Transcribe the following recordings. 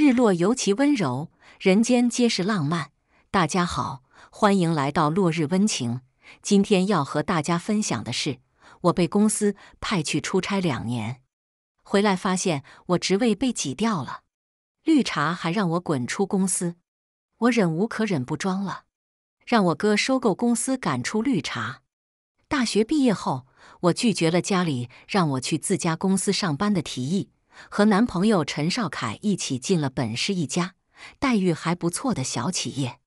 日落尤其温柔，人间皆是浪漫。大家好，欢迎来到落日温情。今天要和大家分享的是，我被公司派去出差两年，回来发现我职位被挤掉了，绿茶还让我滚出公司。我忍无可忍，不装了，让我哥收购公司，赶出绿茶。大学毕业后，我拒绝了家里让我去自家公司上班的提议。和男朋友陈少凯一起进了本市一家待遇还不错的小企业，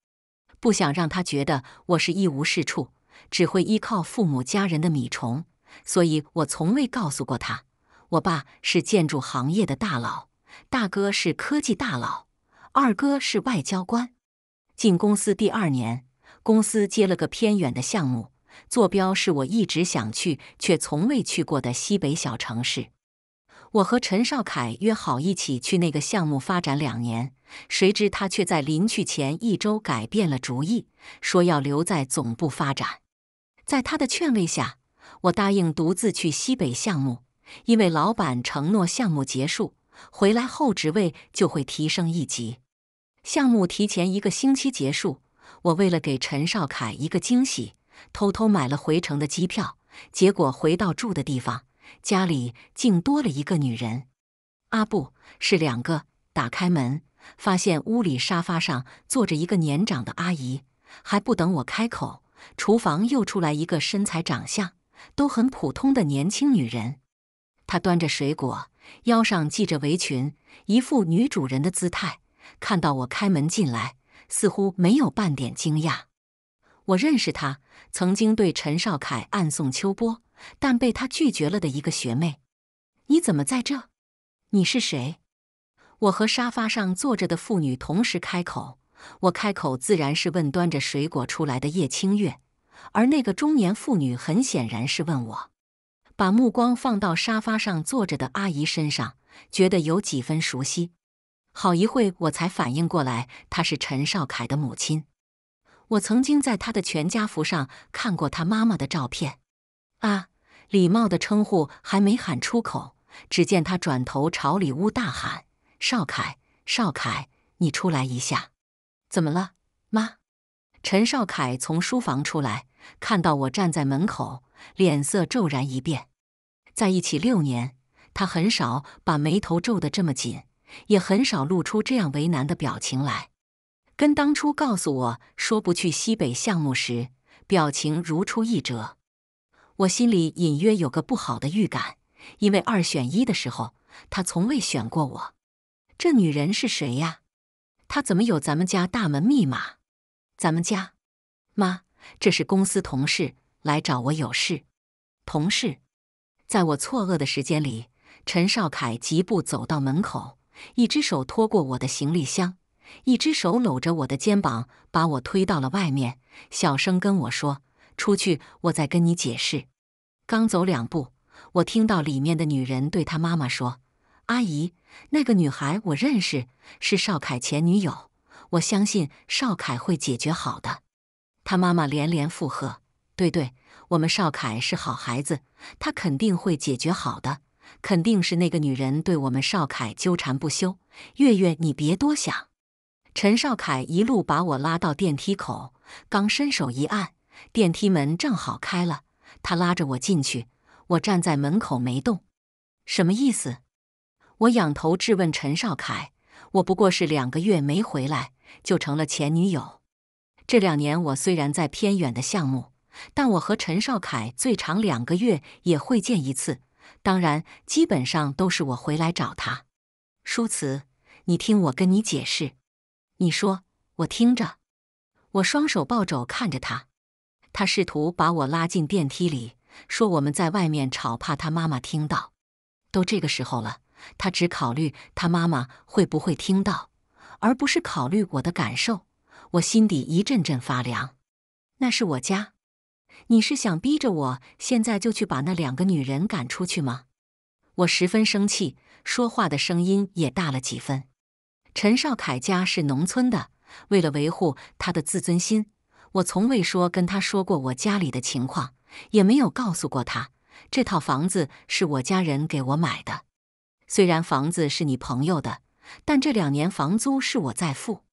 不想让他觉得我是一无是处，只会依靠父母家人的米虫，所以我从未告诉过他，我爸是建筑行业的大佬，大哥是科技大佬，二哥是外交官。进公司第二年，公司接了个偏远的项目，坐标是我一直想去却从未去过的西北小城市。我和陈少凯约好一起去那个项目发展两年，谁知他却在临去前一周改变了主意，说要留在总部发展。在他的劝慰下，我答应独自去西北项目，因为老板承诺项目结束回来后职位就会提升一级。项目提前一个星期结束，我为了给陈少凯一个惊喜，偷偷买了回程的机票，结果回到住的地方。家里竟多了一个女人，啊，不是两个。打开门，发现屋里沙发上坐着一个年长的阿姨。还不等我开口，厨房又出来一个身材、长相都很普通的年轻女人。她端着水果，腰上系着围裙，一副女主人的姿态。看到我开门进来，似乎没有半点惊讶。我认识她，曾经对陈少凯暗送秋波。但被他拒绝了的一个学妹，你怎么在这？你是谁？我和沙发上坐着的妇女同时开口。我开口自然是问端着水果出来的叶清月，而那个中年妇女很显然是问我，把目光放到沙发上坐着的阿姨身上，觉得有几分熟悉。好一会我才反应过来，她是陈少凯的母亲。我曾经在他的全家福上看过他妈妈的照片啊。礼貌的称呼还没喊出口，只见他转头朝里屋大喊：“少凯，少凯，你出来一下，怎么了，妈？”陈少凯从书房出来，看到我站在门口，脸色骤然一变。在一起六年，他很少把眉头皱得这么紧，也很少露出这样为难的表情来，跟当初告诉我说不去西北项目时，表情如出一辙。我心里隐约有个不好的预感，因为二选一的时候，他从未选过我。这女人是谁呀？她怎么有咱们家大门密码？咱们家？妈，这是公司同事来找我有事。同事？在我错愕的时间里，陈少凯疾步走到门口，一只手拖过我的行李箱，一只手搂着我的肩膀，把我推到了外面，小声跟我说：“出去，我再跟你解释。”刚走两步，我听到里面的女人对她妈妈说：“阿姨，那个女孩我认识，是邵凯前女友。我相信邵凯会解决好的。”他妈妈连连附和：“对对，我们邵凯是好孩子，他肯定会解决好的。肯定是那个女人对我们邵凯纠缠不休。月月，你别多想。”陈少凯一路把我拉到电梯口，刚伸手一按，电梯门正好开了。他拉着我进去，我站在门口没动，什么意思？我仰头质问陈少凯。我不过是两个月没回来，就成了前女友。这两年我虽然在偏远的项目，但我和陈少凯最长两个月也会见一次，当然基本上都是我回来找他。舒慈，你听我跟你解释，你说，我听着。我双手抱肘看着他。他试图把我拉进电梯里，说我们在外面吵，怕他妈妈听到。都这个时候了，他只考虑他妈妈会不会听到，而不是考虑我的感受。我心底一阵阵发凉。那是我家，你是想逼着我现在就去把那两个女人赶出去吗？我十分生气，说话的声音也大了几分。陈少凯家是农村的，为了维护他的自尊心。我从未说跟他说过我家里的情况，也没有告诉过他这套房子是我家人给我买的。虽然房子是你朋友的，但这两年房租是我在付。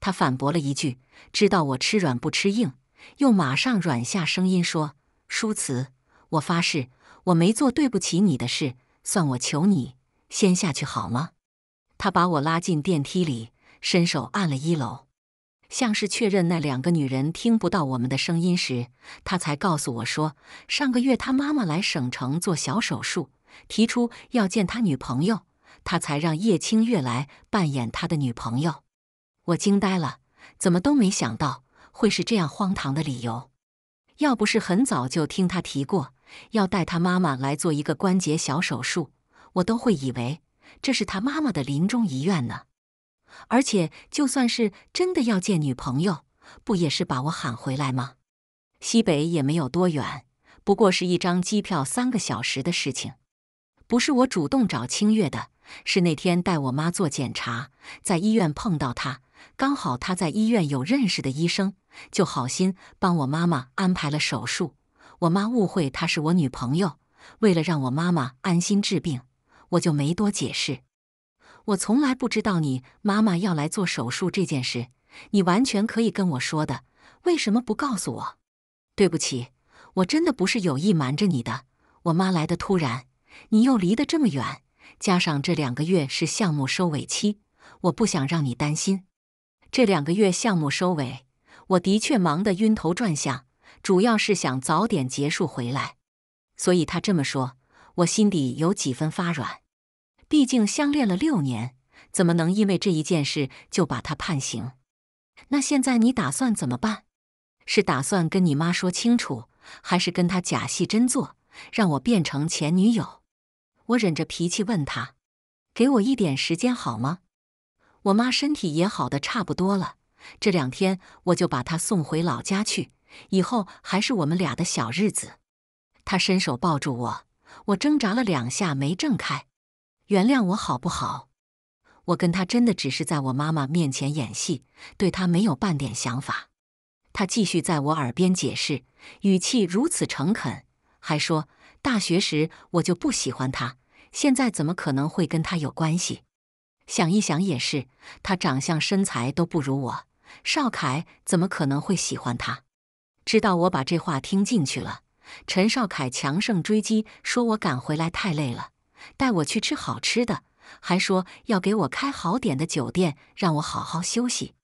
他反驳了一句：“知道我吃软不吃硬。”又马上软下声音说：“淑慈，我发誓，我没做对不起你的事，算我求你，先下去好吗？”他把我拉进电梯里，伸手按了一楼。像是确认那两个女人听不到我们的声音时，他才告诉我说，上个月他妈妈来省城做小手术，提出要见他女朋友，他才让叶清月来扮演他的女朋友。我惊呆了，怎么都没想到会是这样荒唐的理由。要不是很早就听他提过要带他妈妈来做一个关节小手术，我都会以为这是他妈妈的临终遗愿呢。而且，就算是真的要见女朋友，不也是把我喊回来吗？西北也没有多远，不过是一张机票，三个小时的事情。不是我主动找清月的，是那天带我妈做检查，在医院碰到她，刚好她在医院有认识的医生，就好心帮我妈妈安排了手术。我妈误会她是我女朋友，为了让我妈妈安心治病，我就没多解释。我从来不知道你妈妈要来做手术这件事，你完全可以跟我说的，为什么不告诉我？对不起，我真的不是有意瞒着你的。我妈来的突然，你又离得这么远，加上这两个月是项目收尾期，我不想让你担心。这两个月项目收尾，我的确忙得晕头转向，主要是想早点结束回来。所以他这么说，我心底有几分发软。毕竟相恋了六年，怎么能因为这一件事就把他判刑？那现在你打算怎么办？是打算跟你妈说清楚，还是跟他假戏真做，让我变成前女友？我忍着脾气问他：“给我一点时间好吗？”我妈身体也好的差不多了，这两天我就把她送回老家去，以后还是我们俩的小日子。他伸手抱住我，我挣扎了两下没挣开。原谅我好不好？我跟他真的只是在我妈妈面前演戏，对他没有半点想法。他继续在我耳边解释，语气如此诚恳，还说大学时我就不喜欢他，现在怎么可能会跟他有关系？想一想也是，他长相身材都不如我，邵凯怎么可能会喜欢他？知道我把这话听进去了，陈少凯强盛追击，说我赶回来太累了。带我去吃好吃的，还说要给我开好点的酒店，让我好好休息。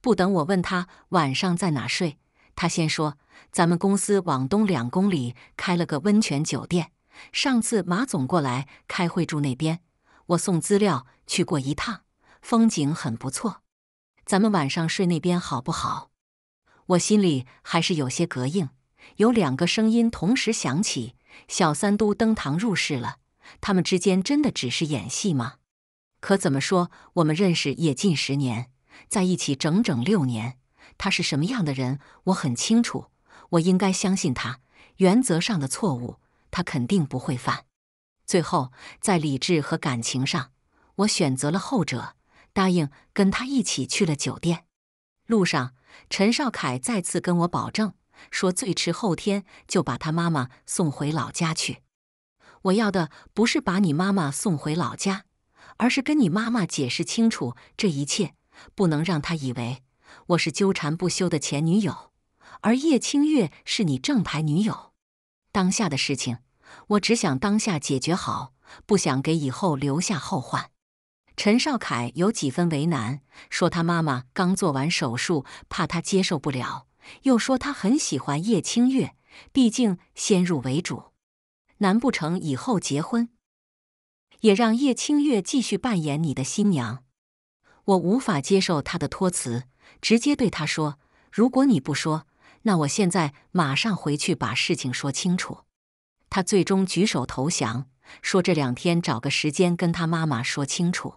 不等我问他晚上在哪睡，他先说：“咱们公司往东两公里开了个温泉酒店，上次马总过来开会住那边，我送资料去过一趟，风景很不错。咱们晚上睡那边好不好？”我心里还是有些膈应，有两个声音同时响起：“小三都登堂入室了。”他们之间真的只是演戏吗？可怎么说，我们认识也近十年，在一起整整六年，他是什么样的人，我很清楚。我应该相信他，原则上的错误他肯定不会犯。最后，在理智和感情上，我选择了后者，答应跟他一起去了酒店。路上，陈少凯再次跟我保证，说最迟后天就把他妈妈送回老家去。我要的不是把你妈妈送回老家，而是跟你妈妈解释清楚这一切，不能让她以为我是纠缠不休的前女友，而叶清月是你正牌女友。当下的事情，我只想当下解决好，不想给以后留下后患。陈少凯有几分为难，说他妈妈刚做完手术，怕他接受不了，又说他很喜欢叶清月，毕竟先入为主。难不成以后结婚，也让叶清月继续扮演你的新娘？我无法接受他的托辞，直接对他说：“如果你不说，那我现在马上回去把事情说清楚。”他最终举手投降，说：“这两天找个时间跟他妈妈说清楚。”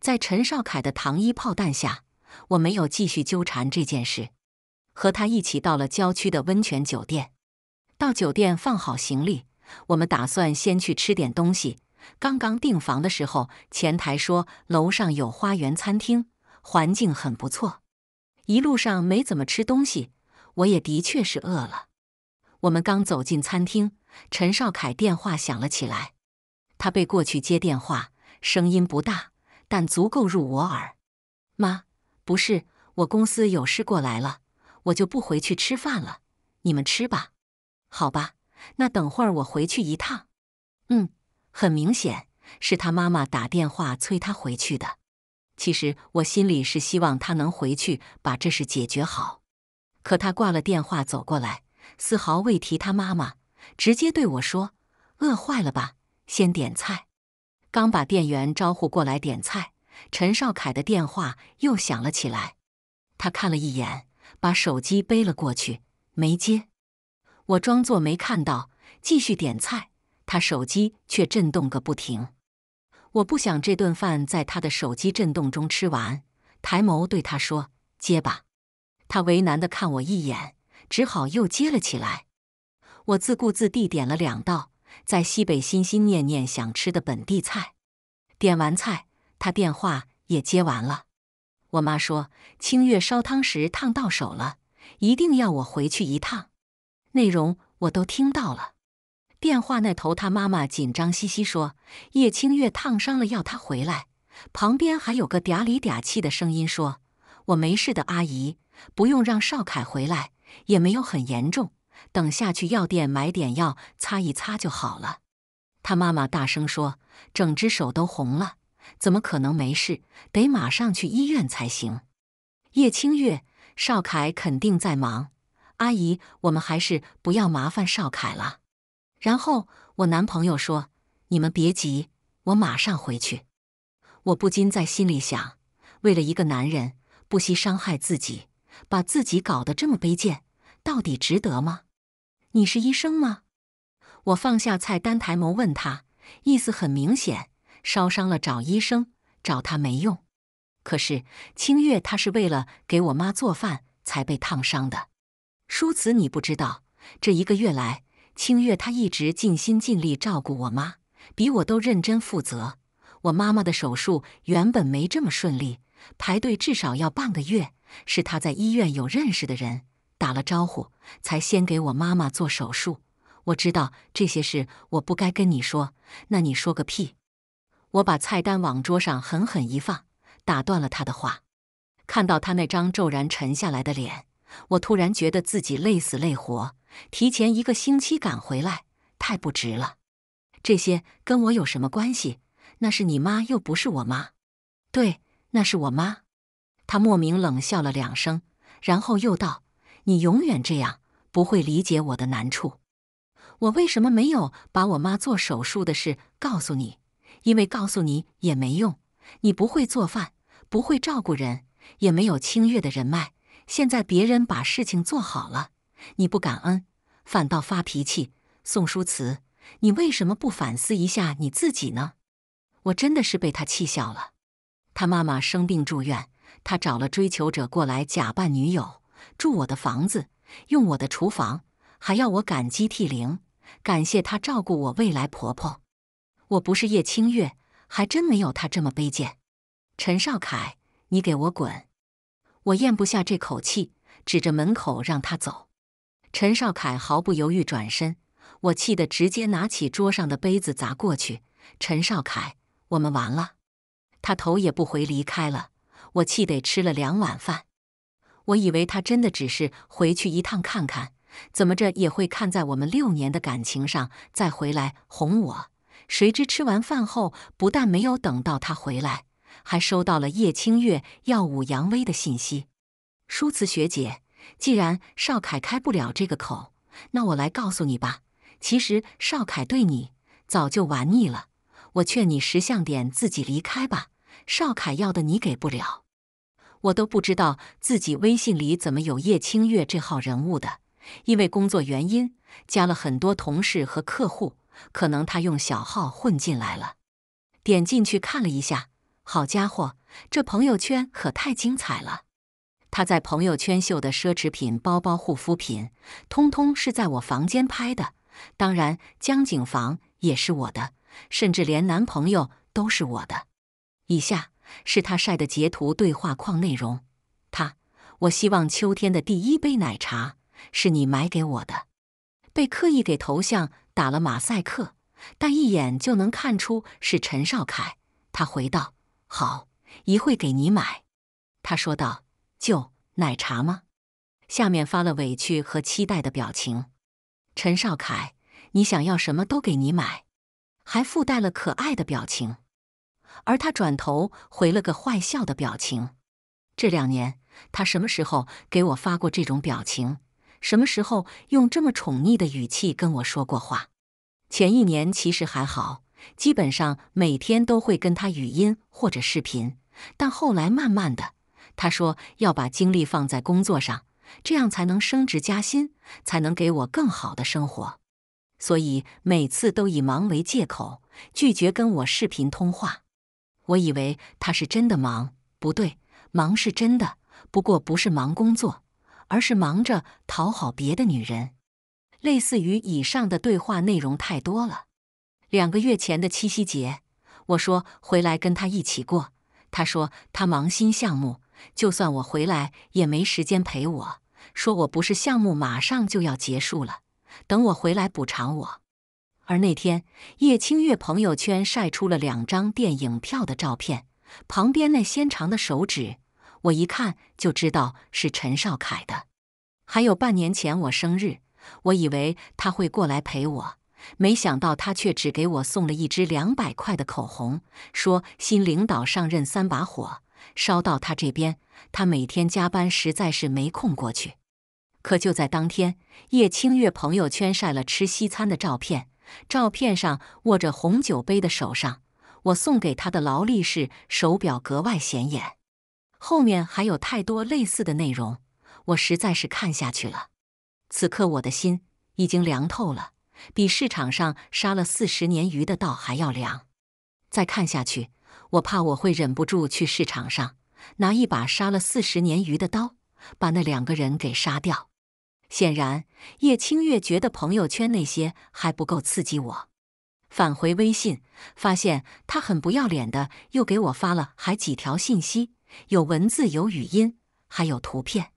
在陈少凯的糖衣炮弹下，我没有继续纠缠这件事，和他一起到了郊区的温泉酒店。到酒店放好行李。我们打算先去吃点东西。刚刚订房的时候，前台说楼上有花园餐厅，环境很不错。一路上没怎么吃东西，我也的确是饿了。我们刚走进餐厅，陈少凯电话响了起来，他被过去接电话，声音不大，但足够入我耳。妈，不是我公司有事过来了，我就不回去吃饭了，你们吃吧。好吧。那等会儿我回去一趟。嗯，很明显是他妈妈打电话催他回去的。其实我心里是希望他能回去把这事解决好。可他挂了电话走过来，丝毫未提他妈妈，直接对我说：“饿坏了吧？先点菜。”刚把店员招呼过来点菜，陈少凯的电话又响了起来。他看了一眼，把手机背了过去，没接。我装作没看到，继续点菜。他手机却震动个不停。我不想这顿饭在他的手机震动中吃完，抬眸对他说：“接吧。”他为难的看我一眼，只好又接了起来。我自顾自地点了两道在西北心心念念想吃的本地菜。点完菜，他电话也接完了。我妈说：“清月烧汤时烫到手了，一定要我回去一趟。”内容我都听到了，电话那头他妈妈紧张兮兮说：“叶清月烫伤了，要他回来。”旁边还有个嗲里嗲气的声音说：“我没事的，阿姨，不用让少凯回来，也没有很严重，等下去药店买点药擦一擦就好了。”他妈妈大声说：“整只手都红了，怎么可能没事？得马上去医院才行。”叶清月、少凯肯定在忙。阿姨，我们还是不要麻烦少凯了。然后我男朋友说：“你们别急，我马上回去。”我不禁在心里想：为了一个男人不惜伤害自己，把自己搞得这么卑贱，到底值得吗？你是医生吗？我放下菜单，抬眸问他，意思很明显：烧伤了找医生，找他没用。可是清月他是为了给我妈做饭才被烫伤的。淑慈，你不知道，这一个月来，清月她一直尽心尽力照顾我妈，比我都认真负责。我妈妈的手术原本没这么顺利，排队至少要半个月，是她在医院有认识的人打了招呼，才先给我妈妈做手术。我知道这些事，我不该跟你说，那你说个屁！我把菜单往桌上狠狠一放，打断了他的话。看到他那张骤然沉下来的脸。我突然觉得自己累死累活，提前一个星期赶回来，太不值了。这些跟我有什么关系？那是你妈，又不是我妈。对，那是我妈。他莫名冷笑了两声，然后又道：“你永远这样，不会理解我的难处。我为什么没有把我妈做手术的事告诉你？因为告诉你也没用。你不会做饭，不会照顾人，也没有清月的人脉。”现在别人把事情做好了，你不感恩，反倒发脾气。宋书慈，你为什么不反思一下你自己呢？我真的是被他气笑了。他妈妈生病住院，他找了追求者过来假扮女友，住我的房子，用我的厨房，还要我感激涕零，感谢他照顾我未来婆婆。我不是叶清月，还真没有他这么卑贱。陈少凯，你给我滚！我咽不下这口气，指着门口让他走。陈少凯毫不犹豫转身，我气得直接拿起桌上的杯子砸过去。陈少凯，我们完了！他头也不回离开了。我气得吃了两碗饭。我以为他真的只是回去一趟看看，怎么着也会看在我们六年的感情上再回来哄我。谁知吃完饭后，不但没有等到他回来。还收到了叶清月耀武扬威的信息，舒慈学姐，既然邵凯开不了这个口，那我来告诉你吧。其实邵凯对你早就玩腻了，我劝你识相点，自己离开吧。邵凯要的你给不了。我都不知道自己微信里怎么有叶清月这号人物的，因为工作原因加了很多同事和客户，可能他用小号混进来了。点进去看了一下。好家伙，这朋友圈可太精彩了！他在朋友圈秀的奢侈品包包、护肤品，通通是在我房间拍的。当然，江景房也是我的，甚至连男朋友都是我的。以下是他晒的截图对话框内容：他，我希望秋天的第一杯奶茶是你买给我的。被刻意给头像打了马赛克，但一眼就能看出是陈少凯。他回道。好，一会给你买，他说道。就奶茶吗？下面发了委屈和期待的表情。陈少凯，你想要什么都给你买，还附带了可爱的表情。而他转头回了个坏笑的表情。这两年，他什么时候给我发过这种表情？什么时候用这么宠溺的语气跟我说过话？前一年其实还好。基本上每天都会跟他语音或者视频，但后来慢慢的，他说要把精力放在工作上，这样才能升职加薪，才能给我更好的生活。所以每次都以忙为借口拒绝跟我视频通话。我以为他是真的忙，不对，忙是真的，不过不是忙工作，而是忙着讨好别的女人。类似于以上的对话内容太多了。两个月前的七夕节，我说回来跟他一起过，他说他忙新项目，就算我回来也没时间陪我。说我不是项目马上就要结束了，等我回来补偿我。而那天，叶清月朋友圈晒出了两张电影票的照片，旁边那纤长的手指，我一看就知道是陈少凯的。还有半年前我生日，我以为他会过来陪我。没想到他却只给我送了一支两百块的口红，说新领导上任三把火烧到他这边，他每天加班实在是没空过去。可就在当天，叶清月朋友圈晒了吃西餐的照片，照片上握着红酒杯的手上，我送给他的劳力士手表格外显眼。后面还有太多类似的内容，我实在是看下去了。此刻我的心已经凉透了。比市场上杀了四十年鱼的刀还要凉。再看下去，我怕我会忍不住去市场上拿一把杀了四十年鱼的刀，把那两个人给杀掉。显然，叶清月觉得朋友圈那些还不够刺激我。返回微信，发现他很不要脸的又给我发了还几条信息，有文字，有语音，还有图片。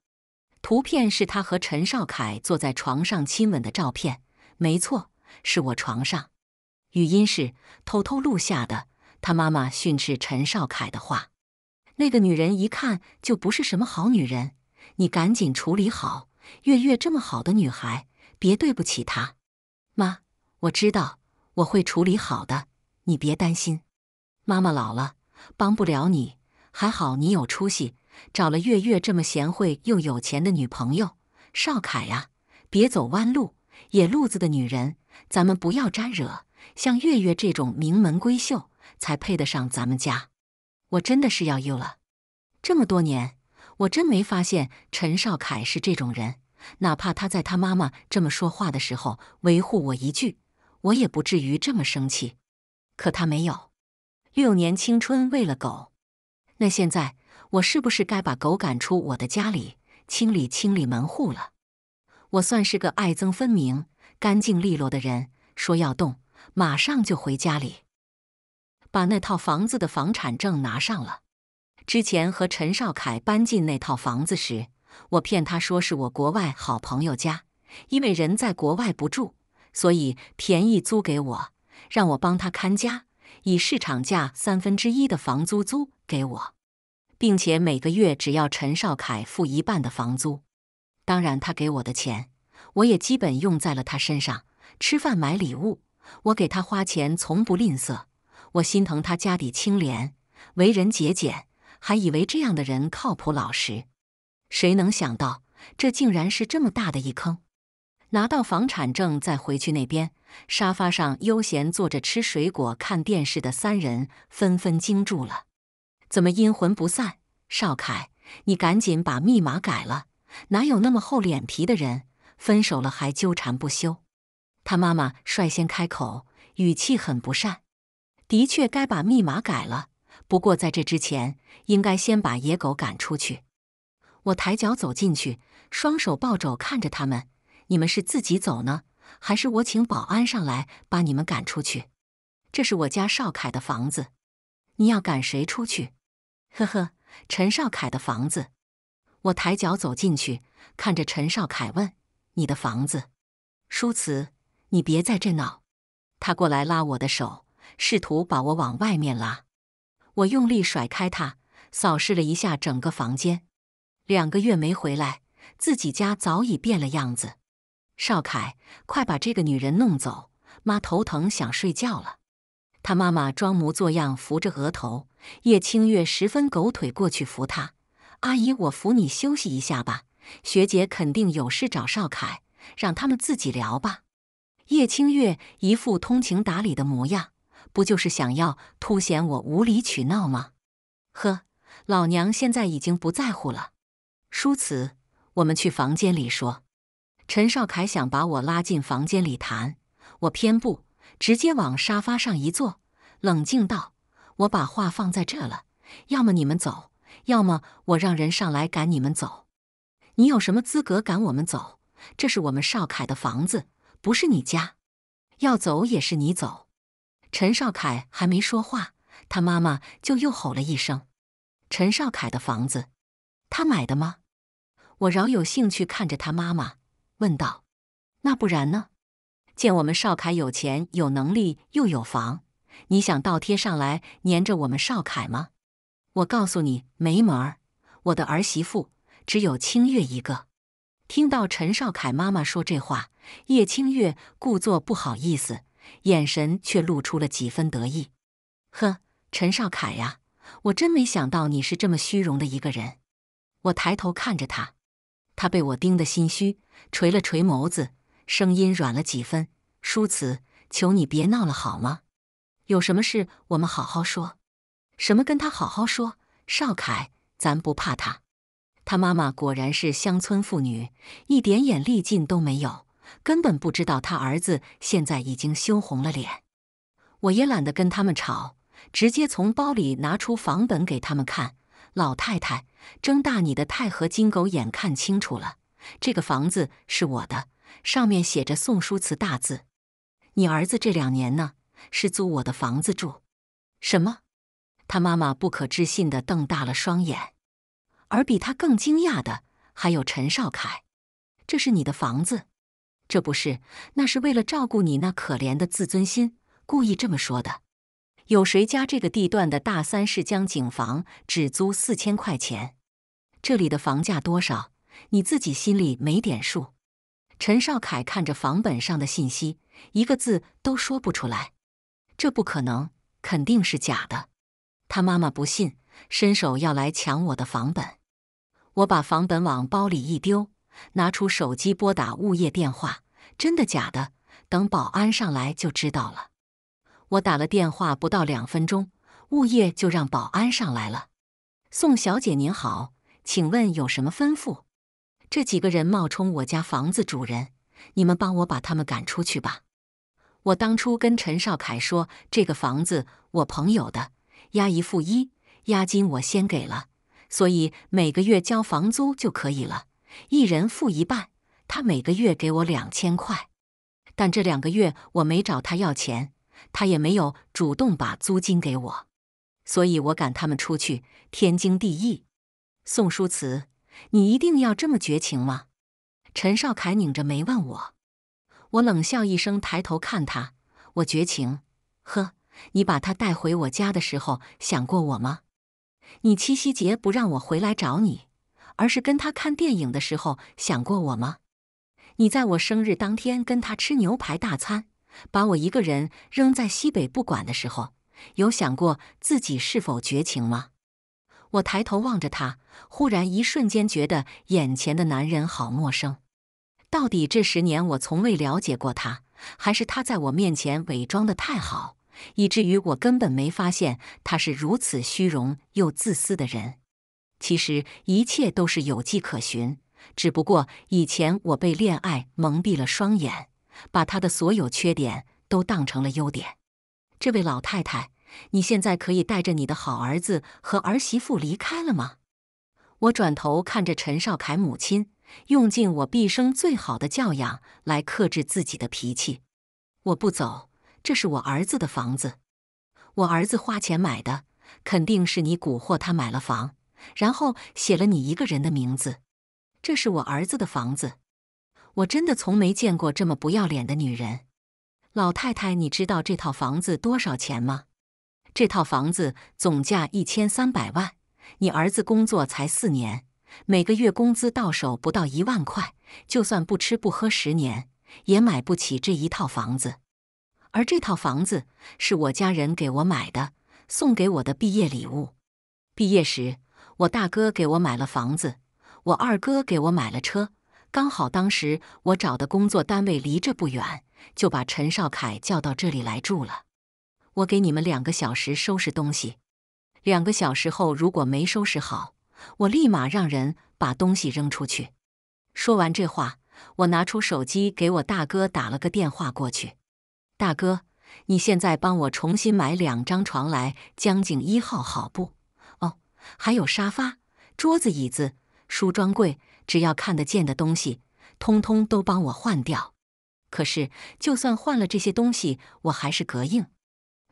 图片是他和陈少凯坐在床上亲吻的照片。没错，是我床上，语音是偷偷录下的。他妈妈训斥陈少凯的话。那个女人一看就不是什么好女人，你赶紧处理好。月月这么好的女孩，别对不起她。妈，我知道，我会处理好的，你别担心。妈妈老了，帮不了你，还好你有出息，找了月月这么贤惠又有钱的女朋友。少凯啊，别走弯路。野路子的女人，咱们不要沾惹。像月月这种名门闺秀，才配得上咱们家。我真的是要 you 了。这么多年，我真没发现陈少凯是这种人。哪怕他在他妈妈这么说话的时候维护我一句，我也不至于这么生气。可他没有。六年青春喂了狗，那现在我是不是该把狗赶出我的家里，清理清理门户了？我算是个爱憎分明、干净利落的人，说要动，马上就回家里，把那套房子的房产证拿上了。之前和陈少凯搬进那套房子时，我骗他说是我国外好朋友家，因为人在国外不住，所以便宜租给我，让我帮他看家，以市场价三分之一的房租租给我，并且每个月只要陈少凯付一半的房租。当然，他给我的钱，我也基本用在了他身上，吃饭、买礼物。我给他花钱从不吝啬，我心疼他家底清廉，为人节俭，还以为这样的人靠谱老实。谁能想到，这竟然是这么大的一坑！拿到房产证再回去，那边沙发上悠闲坐着吃水果、看电视的三人纷纷惊住了。怎么阴魂不散？少凯，你赶紧把密码改了。哪有那么厚脸皮的人？分手了还纠缠不休。他妈妈率先开口，语气很不善。的确该把密码改了，不过在这之前，应该先把野狗赶出去。我抬脚走进去，双手抱肘看着他们：“你们是自己走呢，还是我请保安上来把你们赶出去？这是我家少凯的房子，你要赶谁出去？”呵呵，陈少凯的房子。我抬脚走进去，看着陈少凯问：“你的房子，淑慈，你别在这闹。”他过来拉我的手，试图把我往外面拉。我用力甩开他，扫视了一下整个房间。两个月没回来，自己家早已变了样子。少凯，快把这个女人弄走，妈头疼，想睡觉了。他妈妈装模作样扶着额头，叶清月十分狗腿过去扶他。阿姨，我扶你休息一下吧。学姐肯定有事找邵凯，让他们自己聊吧。叶清月一副通情达理的模样，不就是想要凸显我无理取闹吗？呵，老娘现在已经不在乎了。淑慈，我们去房间里说。陈少凯想把我拉进房间里谈，我偏不，直接往沙发上一坐，冷静道：“我把话放在这了，要么你们走。”要么我让人上来赶你们走，你有什么资格赶我们走？这是我们少凯的房子，不是你家，要走也是你走。陈少凯还没说话，他妈妈就又吼了一声：“陈少凯的房子，他买的吗？”我饶有兴趣看着他妈妈问道：“那不然呢？见我们少凯有钱有能力又有房，你想倒贴上来粘着我们少凯吗？”我告诉你，没门儿！我的儿媳妇只有清月一个。听到陈少凯妈妈说这话，叶清月故作不好意思，眼神却露出了几分得意。呵，陈少凯呀，我真没想到你是这么虚荣的一个人。我抬头看着他，他被我盯得心虚，垂了垂眸子，声音软了几分：“叔慈，求你别闹了好吗？有什么事我们好好说。”什么？跟他好好说，少凯，咱不怕他。他妈妈果然是乡村妇女，一点眼力劲都没有，根本不知道他儿子现在已经羞红了脸。我也懒得跟他们吵，直接从包里拿出房本给他们看。老太太，睁大你的钛合金狗眼，看清楚了，这个房子是我的，上面写着“宋书慈”大字。你儿子这两年呢，是租我的房子住。什么？他妈妈不可置信地瞪大了双眼，而比他更惊讶的还有陈少凯。这是你的房子？这不是？那是为了照顾你那可怜的自尊心，故意这么说的。有谁家这个地段的大三室江景房只租四千块钱？这里的房价多少？你自己心里没点数？陈少凯看着房本上的信息，一个字都说不出来。这不可能，肯定是假的。他妈妈不信，伸手要来抢我的房本，我把房本往包里一丢，拿出手机拨打物业电话。真的假的？等保安上来就知道了。我打了电话不到两分钟，物业就让保安上来了。宋小姐您好，请问有什么吩咐？这几个人冒充我家房子主人，你们帮我把他们赶出去吧。我当初跟陈少凯说，这个房子我朋友的。押一付一，押金我先给了，所以每个月交房租就可以了。一人付一半，他每个月给我两千块，但这两个月我没找他要钱，他也没有主动把租金给我，所以我赶他们出去天经地义。宋书慈，你一定要这么绝情吗？陈少凯拧着眉问我。我冷笑一声，抬头看他，我绝情，呵。你把他带回我家的时候想过我吗？你七夕节不让我回来找你，而是跟他看电影的时候想过我吗？你在我生日当天跟他吃牛排大餐，把我一个人扔在西北不管的时候，有想过自己是否绝情吗？我抬头望着他，忽然一瞬间觉得眼前的男人好陌生。到底这十年我从未了解过他，还是他在我面前伪装得太好？以至于我根本没发现他是如此虚荣又自私的人。其实一切都是有迹可循，只不过以前我被恋爱蒙蔽了双眼，把他的所有缺点都当成了优点。这位老太太，你现在可以带着你的好儿子和儿媳妇离开了吗？我转头看着陈少凯母亲，用尽我毕生最好的教养来克制自己的脾气。我不走。这是我儿子的房子，我儿子花钱买的，肯定是你蛊惑他买了房，然后写了你一个人的名字。这是我儿子的房子，我真的从没见过这么不要脸的女人。老太太，你知道这套房子多少钱吗？这套房子总价一千三百万，你儿子工作才四年，每个月工资到手不到一万块，就算不吃不喝十年，也买不起这一套房子。而这套房子是我家人给我买的，送给我的毕业礼物。毕业时，我大哥给我买了房子，我二哥给我买了车。刚好当时我找的工作单位离这不远，就把陈少凯叫到这里来住了。我给你们两个小时收拾东西，两个小时后如果没收拾好，我立马让人把东西扔出去。说完这话，我拿出手机给我大哥打了个电话过去。大哥，你现在帮我重新买两张床来江景一号，好不？哦，还有沙发、桌子、椅子、梳妆柜，只要看得见的东西，通通都帮我换掉。可是，就算换了这些东西，我还是膈应。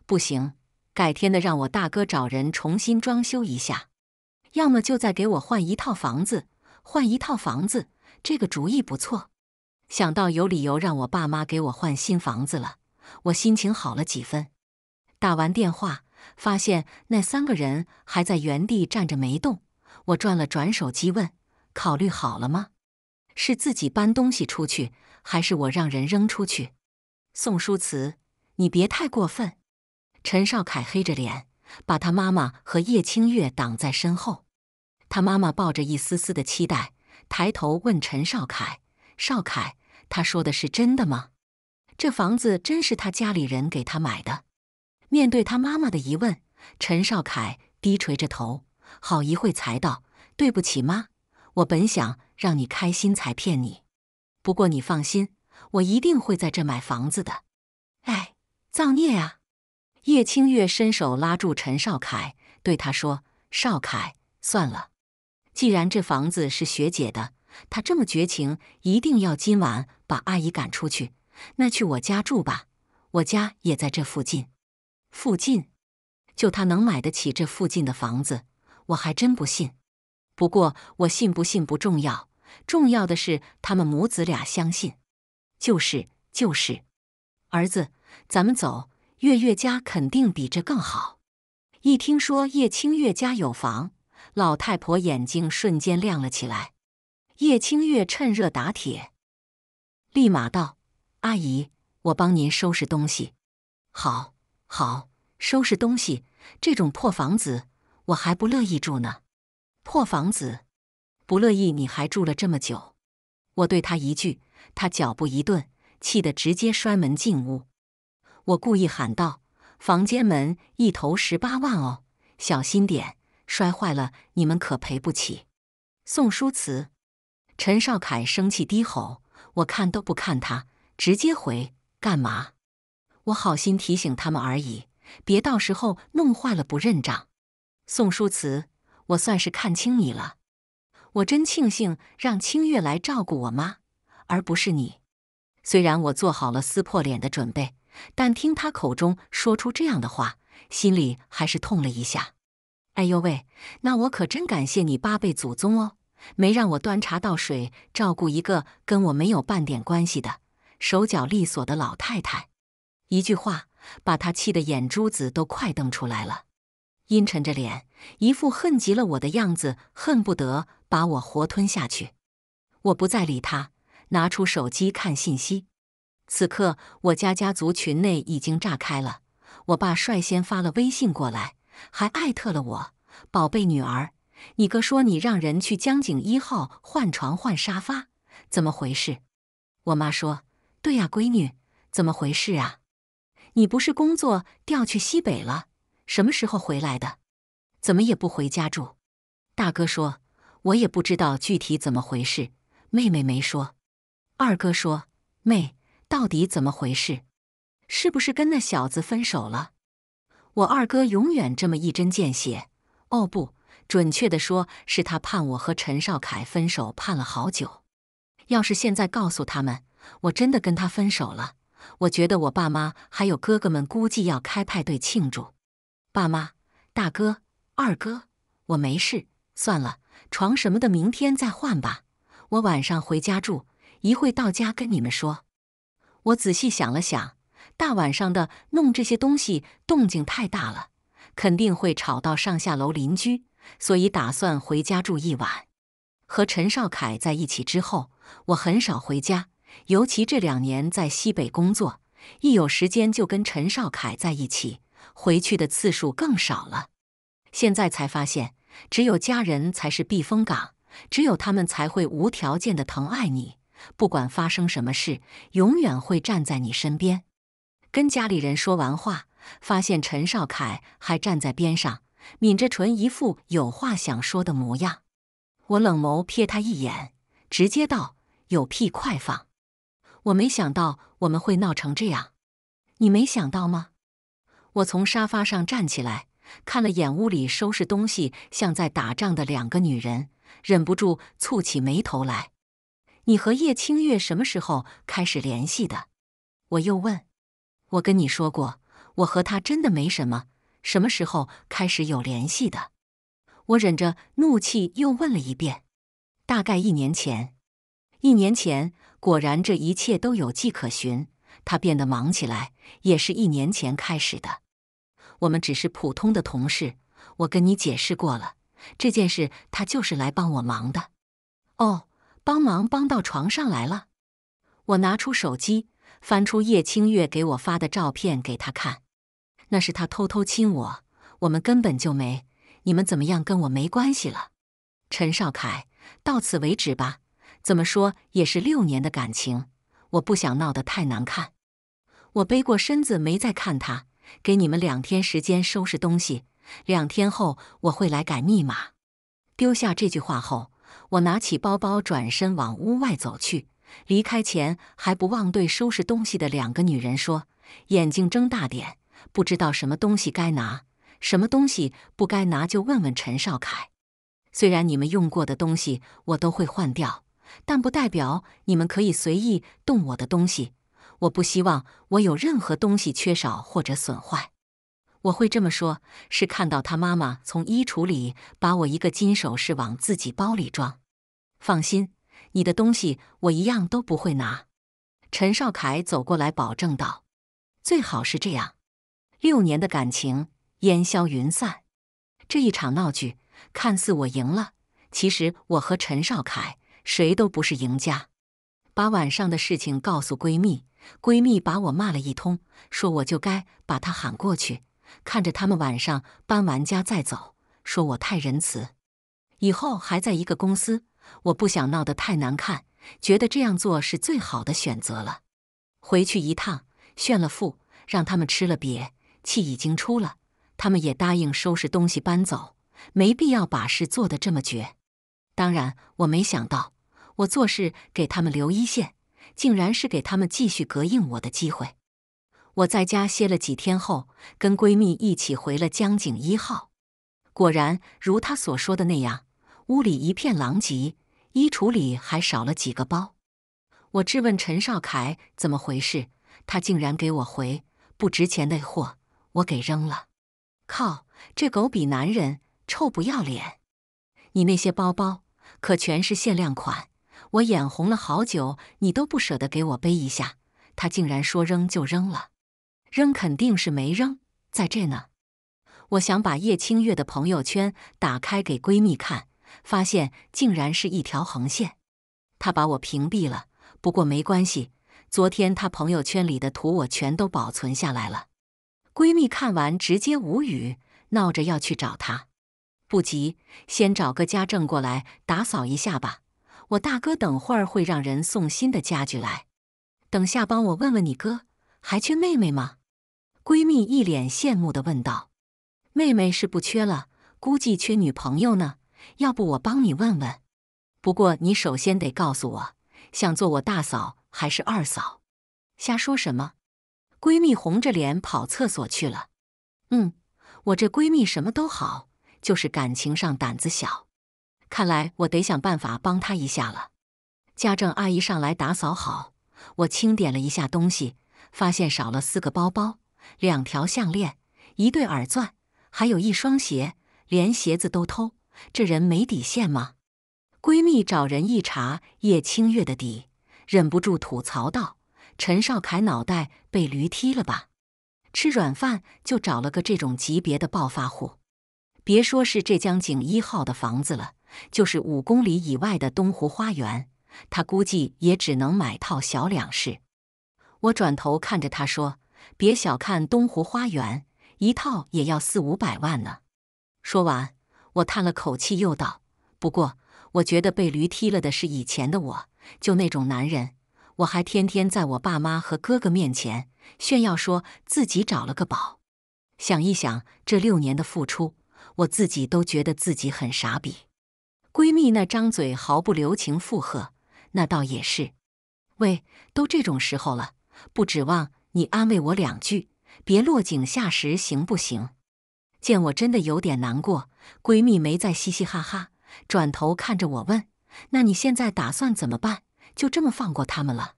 不行，改天的让我大哥找人重新装修一下。要么就再给我换一套房子，换一套房子，这个主意不错。想到有理由让我爸妈给我换新房子了。我心情好了几分，打完电话，发现那三个人还在原地站着没动。我转了转手机，问：“考虑好了吗？是自己搬东西出去，还是我让人扔出去？”宋书慈，你别太过分！陈少凯黑着脸，把他妈妈和叶清月挡在身后。他妈妈抱着一丝丝的期待，抬头问陈少凯：“少凯，他说的是真的吗？”这房子真是他家里人给他买的。面对他妈妈的疑问，陈少凯低垂着头，好一会才道：“对不起，妈，我本想让你开心才骗你。不过你放心，我一定会在这买房子的。”哎，造孽啊！叶清月伸手拉住陈少凯，对他说：“少凯，算了，既然这房子是学姐的，她这么绝情，一定要今晚把阿姨赶出去。”那去我家住吧，我家也在这附近。附近，就他能买得起这附近的房子，我还真不信。不过我信不信不重要，重要的是他们母子俩相信。就是就是，儿子，咱们走，月月家肯定比这更好。一听说叶清月家有房，老太婆眼睛瞬间亮了起来。叶清月趁热打铁，立马道。阿姨，我帮您收拾东西。好，好，收拾东西。这种破房子，我还不乐意住呢。破房子，不乐意你还住了这么久？我对他一句，他脚步一顿，气得直接摔门进屋。我故意喊道：“房间门一头十八万哦，小心点，摔坏了你们可赔不起。”宋书慈，陈少凯生气低吼，我看都不看他。直接回干嘛？我好心提醒他们而已，别到时候弄坏了不认账。宋书慈，我算是看清你了。我真庆幸让清月来照顾我妈，而不是你。虽然我做好了撕破脸的准备，但听他口中说出这样的话，心里还是痛了一下。哎呦喂，那我可真感谢你八辈祖宗哦，没让我端茶倒水照顾一个跟我没有半点关系的。手脚利索的老太太，一句话把他气得眼珠子都快瞪出来了，阴沉着脸，一副恨极了我的样子，恨不得把我活吞下去。我不再理他，拿出手机看信息。此刻，我家家族群内已经炸开了。我爸率先发了微信过来，还艾特了我：“宝贝女儿，你哥说你让人去江景一号换床换沙发，怎么回事？”我妈说。对呀，闺女，怎么回事啊？你不是工作调去西北了？什么时候回来的？怎么也不回家住？大哥说，我也不知道具体怎么回事。妹妹没说。二哥说，妹，到底怎么回事？是不是跟那小子分手了？我二哥永远这么一针见血。哦，不，准确的说，是他盼我和陈少凯分手盼了好久。要是现在告诉他们。我真的跟他分手了。我觉得我爸妈还有哥哥们估计要开派对庆祝。爸妈、大哥、二哥，我没事，算了，床什么的明天再换吧。我晚上回家住，一会到家跟你们说。我仔细想了想，大晚上的弄这些东西，动静太大了，肯定会吵到上下楼邻居，所以打算回家住一晚。和陈少凯在一起之后，我很少回家。尤其这两年在西北工作，一有时间就跟陈少凯在一起，回去的次数更少了。现在才发现，只有家人才是避风港，只有他们才会无条件的疼爱你，不管发生什么事，永远会站在你身边。跟家里人说完话，发现陈少凯还站在边上，抿着唇，一副有话想说的模样。我冷眸瞥他一眼，直接道：“有屁快放！”我没想到我们会闹成这样，你没想到吗？我从沙发上站起来，看了眼屋里收拾东西像在打仗的两个女人，忍不住蹙起眉头来。你和叶清月什么时候开始联系的？我又问。我跟你说过，我和他真的没什么。什么时候开始有联系的？我忍着怒气又问了一遍。大概一年前。一年前，果然这一切都有迹可循。他变得忙起来，也是一年前开始的。我们只是普通的同事，我跟你解释过了。这件事，他就是来帮我忙的。哦，帮忙帮到床上来了。我拿出手机，翻出叶清月给我发的照片给他看。那是他偷偷亲我，我们根本就没。你们怎么样，跟我没关系了。陈少凯，到此为止吧。怎么说也是六年的感情，我不想闹得太难看。我背过身子，没再看他。给你们两天时间收拾东西，两天后我会来改密码。丢下这句话后，我拿起包包，转身往屋外走去。离开前，还不忘对收拾东西的两个女人说：“眼睛睁大点，不知道什么东西该拿，什么东西不该拿，就问问陈少凯。虽然你们用过的东西，我都会换掉。”但不代表你们可以随意动我的东西。我不希望我有任何东西缺少或者损坏。我会这么说，是看到他妈妈从衣橱里把我一个金首饰往自己包里装。放心，你的东西我一样都不会拿。陈少凯走过来保证道：“最好是这样。六年的感情烟消云散。这一场闹剧，看似我赢了，其实我和陈少凯。”谁都不是赢家。把晚上的事情告诉闺蜜，闺蜜把我骂了一通，说我就该把她喊过去，看着他们晚上搬完家再走，说我太仁慈。以后还在一个公司，我不想闹得太难看，觉得这样做是最好的选择了。回去一趟，炫了富，让他们吃了瘪，气已经出了，他们也答应收拾东西搬走，没必要把事做得这么绝。当然，我没想到，我做事给他们留一线，竟然是给他们继续膈应我的机会。我在家歇了几天后，跟闺蜜一起回了江景一号。果然如她所说的那样，屋里一片狼藉，衣橱里还少了几个包。我质问陈少凯怎么回事，他竟然给我回不值钱的货，我给扔了。靠，这狗比男人臭不要脸！你那些包包。可全是限量款，我眼红了好久，你都不舍得给我背一下，他竟然说扔就扔了，扔肯定是没扔，在这呢。我想把叶清月的朋友圈打开给闺蜜看，发现竟然是一条横线，她把我屏蔽了。不过没关系，昨天她朋友圈里的图我全都保存下来了。闺蜜看完直接无语，闹着要去找她。不急，先找个家政过来打扫一下吧。我大哥等会儿会让人送新的家具来。等下帮我问问你哥，还缺妹妹吗？闺蜜一脸羡慕地问道：“妹妹是不缺了，估计缺女朋友呢。要不我帮你问问？不过你首先得告诉我，想做我大嫂还是二嫂？”瞎说什么！闺蜜红着脸跑厕所去了。嗯，我这闺蜜什么都好。就是感情上胆子小，看来我得想办法帮他一下了。家政阿姨上来打扫好，我清点了一下东西，发现少了四个包包、两条项链、一对耳钻，还有一双鞋，连鞋子都偷，这人没底线吗？闺蜜找人一查叶清月的底，忍不住吐槽道：“陈少凯脑袋被驴踢了吧？吃软饭就找了个这种级别的暴发户。”别说是浙江景一号的房子了，就是五公里以外的东湖花园，他估计也只能买套小两室。我转头看着他说：“别小看东湖花园，一套也要四五百万呢。”说完，我叹了口气，又道：“不过，我觉得被驴踢了的是以前的我，就那种男人，我还天天在我爸妈和哥哥面前炫耀说自己找了个宝。想一想这六年的付出。”我自己都觉得自己很傻逼，闺蜜那张嘴毫不留情附和，那倒也是。喂，都这种时候了，不指望你安慰我两句，别落井下石行不行？见我真的有点难过，闺蜜没再嘻嘻哈哈，转头看着我问：“那你现在打算怎么办？就这么放过他们了？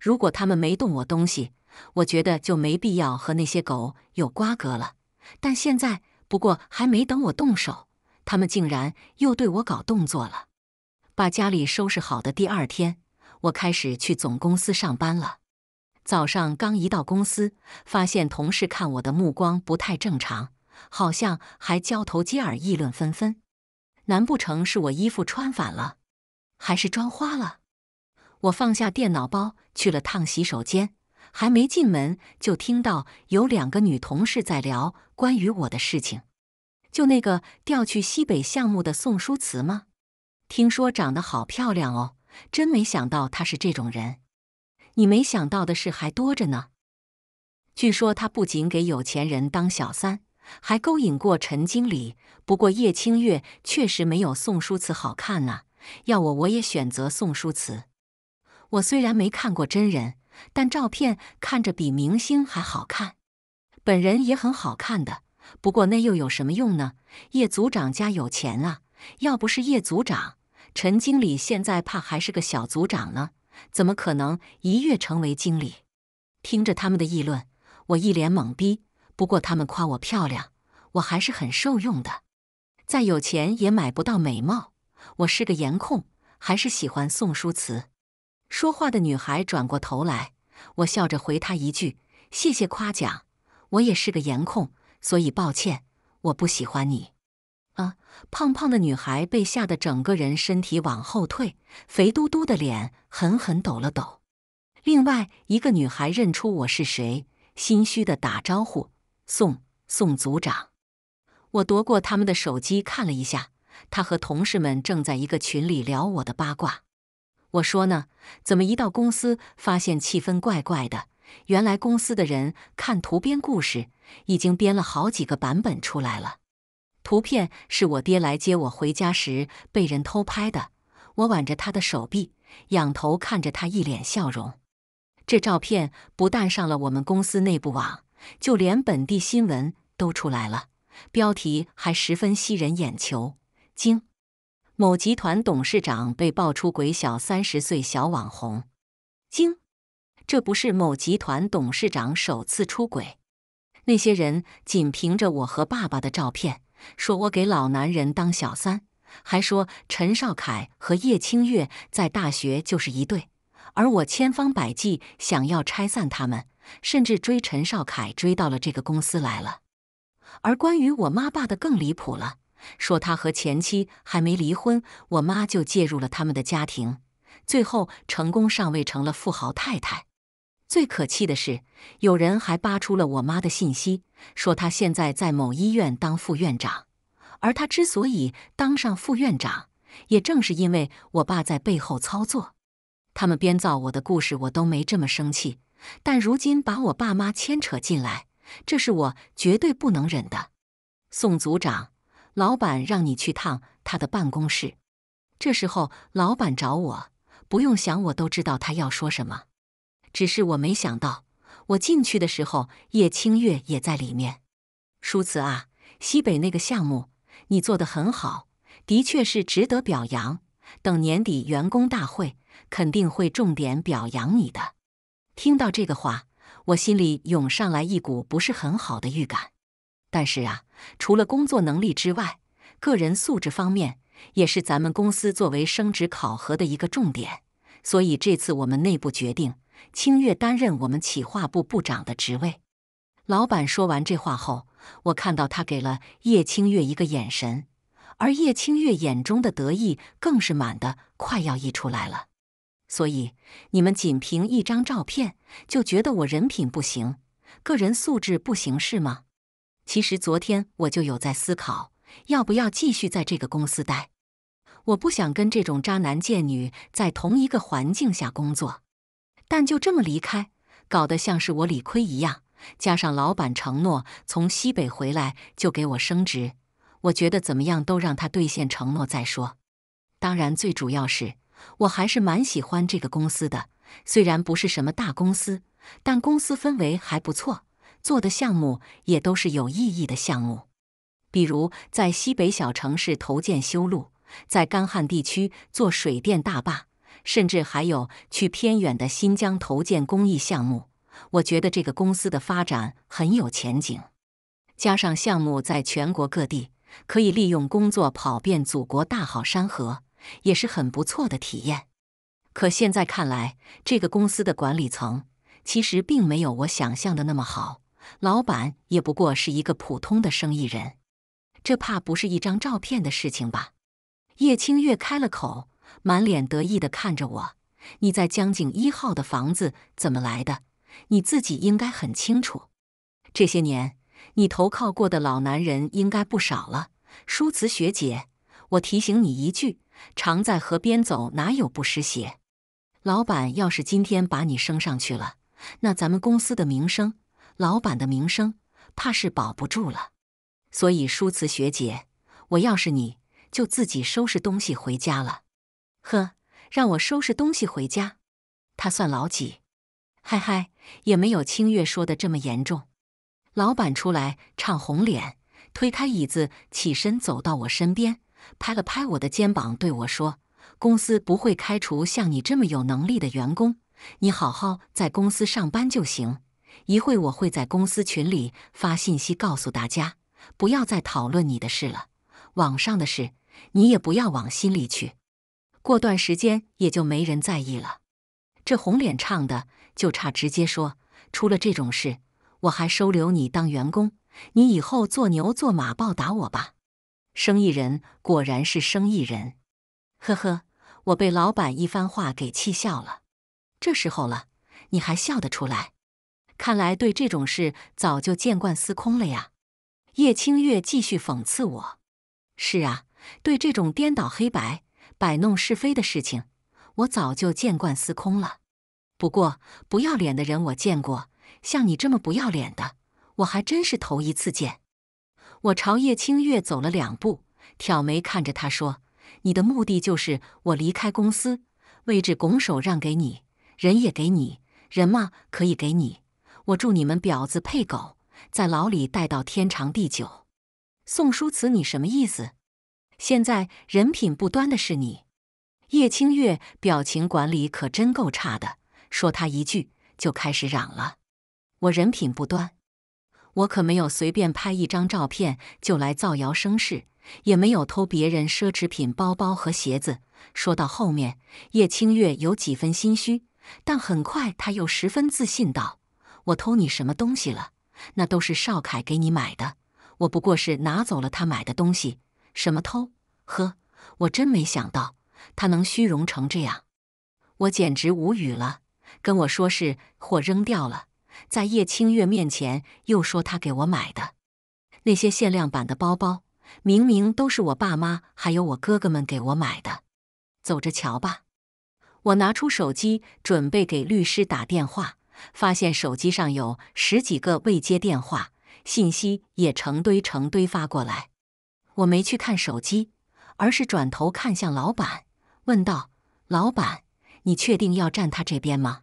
如果他们没动我东西，我觉得就没必要和那些狗有瓜葛了。但现在……”不过还没等我动手，他们竟然又对我搞动作了。把家里收拾好的第二天，我开始去总公司上班了。早上刚一到公司，发现同事看我的目光不太正常，好像还交头接耳议论纷纷。难不成是我衣服穿反了，还是妆花了？我放下电脑包，去了趟洗手间。还没进门，就听到有两个女同事在聊关于我的事情。就那个调去西北项目的宋书慈吗？听说长得好漂亮哦，真没想到她是这种人。你没想到的事还多着呢。据说她不仅给有钱人当小三，还勾引过陈经理。不过叶清月确实没有宋书慈好看啊，要我我也选择宋书慈。我虽然没看过真人。但照片看着比明星还好看，本人也很好看的。不过那又有什么用呢？叶组长家有钱啊，要不是叶组长，陈经理现在怕还是个小组长呢，怎么可能一跃成为经理？听着他们的议论，我一脸懵逼。不过他们夸我漂亮，我还是很受用的。再有钱也买不到美貌，我是个颜控，还是喜欢宋书慈。说话的女孩转过头来，我笑着回她一句：“谢谢夸奖，我也是个颜控，所以抱歉，我不喜欢你。”啊！胖胖的女孩被吓得整个人身体往后退，肥嘟嘟的脸狠狠抖了抖。另外一个女孩认出我是谁，心虚的打招呼：“宋宋组长。”我夺过他们的手机看了一下，她和同事们正在一个群里聊我的八卦。我说呢，怎么一到公司发现气氛怪怪的？原来公司的人看图编故事，已经编了好几个版本出来了。图片是我爹来接我回家时被人偷拍的，我挽着他的手臂，仰头看着他，一脸笑容。这照片不但上了我们公司内部网，就连本地新闻都出来了，标题还十分吸人眼球。惊！某集团董事长被曝出轨，小三十岁小网红，惊！这不是某集团董事长首次出轨。那些人仅凭着我和爸爸的照片，说我给老男人当小三，还说陈少凯和叶清月在大学就是一对。而我千方百计想要拆散他们，甚至追陈少凯追到了这个公司来了。而关于我妈爸的更离谱了。说他和前妻还没离婚，我妈就介入了他们的家庭，最后成功上位成了富豪太太。最可气的是，有人还扒出了我妈的信息，说她现在在某医院当副院长，而她之所以当上副院长，也正是因为我爸在背后操作。他们编造我的故事，我都没这么生气，但如今把我爸妈牵扯进来，这是我绝对不能忍的。宋组长。老板让你去趟他的办公室，这时候老板找我，不用想，我都知道他要说什么。只是我没想到，我进去的时候，叶清月也在里面。舒慈啊，西北那个项目你做的很好，的确是值得表扬。等年底员工大会，肯定会重点表扬你的。听到这个话，我心里涌上来一股不是很好的预感。但是啊，除了工作能力之外，个人素质方面也是咱们公司作为升职考核的一个重点。所以这次我们内部决定，清月担任我们企划部部长的职位。老板说完这话后，我看到他给了叶清月一个眼神，而叶清月眼中的得意更是满的快要溢出来了。所以你们仅凭一张照片就觉得我人品不行、个人素质不行是吗？其实昨天我就有在思考，要不要继续在这个公司待？我不想跟这种渣男贱女在同一个环境下工作。但就这么离开，搞得像是我理亏一样。加上老板承诺从西北回来就给我升职，我觉得怎么样都让他兑现承诺再说。当然，最主要是我还是蛮喜欢这个公司的，虽然不是什么大公司，但公司氛围还不错。做的项目也都是有意义的项目，比如在西北小城市投建修路，在干旱地区做水电大坝，甚至还有去偏远的新疆投建公益项目。我觉得这个公司的发展很有前景，加上项目在全国各地，可以利用工作跑遍祖国大好山河，也是很不错的体验。可现在看来，这个公司的管理层其实并没有我想象的那么好。老板也不过是一个普通的生意人，这怕不是一张照片的事情吧？叶清月开了口，满脸得意地看着我：“你在江景一号的房子怎么来的？你自己应该很清楚。这些年你投靠过的老男人应该不少了，舒慈学姐，我提醒你一句：常在河边走，哪有不湿鞋？老板要是今天把你升上去了，那咱们公司的名声……”老板的名声怕是保不住了，所以舒慈学姐，我要是你，就自己收拾东西回家了。呵，让我收拾东西回家？他算老几？嗨嗨，也没有清月说的这么严重。老板出来唱红脸，推开椅子，起身走到我身边，拍了拍我的肩膀，对我说：“公司不会开除像你这么有能力的员工，你好好在公司上班就行。”一会我会在公司群里发信息告诉大家，不要再讨论你的事了。网上的事你也不要往心里去，过段时间也就没人在意了。这红脸唱的就差直接说，出了这种事我还收留你当员工，你以后做牛做马报答我吧。生意人果然是生意人，呵呵，我被老板一番话给气笑了。这时候了，你还笑得出来？看来对这种事早就见惯司空了呀，叶清月继续讽刺我。是啊，对这种颠倒黑白、摆弄是非的事情，我早就见惯司空了。不过不要脸的人我见过，像你这么不要脸的，我还真是头一次见。我朝叶清月走了两步，挑眉看着他说：“你的目的就是我离开公司，位置拱手让给你，人也给你，人嘛可以给你。”我祝你们婊子配狗，在牢里待到天长地久。宋书慈，你什么意思？现在人品不端的是你。叶清月表情管理可真够差的，说他一句就开始嚷了。我人品不端，我可没有随便拍一张照片就来造谣生事，也没有偷别人奢侈品包包和鞋子。说到后面，叶清月有几分心虚，但很快他又十分自信道。我偷你什么东西了？那都是少凯给你买的，我不过是拿走了他买的东西。什么偷？呵，我真没想到他能虚荣成这样，我简直无语了。跟我说是货扔掉了，在叶清月面前又说他给我买的那些限量版的包包，明明都是我爸妈还有我哥哥们给我买的。走着瞧吧。我拿出手机，准备给律师打电话。发现手机上有十几个未接电话，信息也成堆成堆发过来。我没去看手机，而是转头看向老板，问道：“老板，你确定要站他这边吗？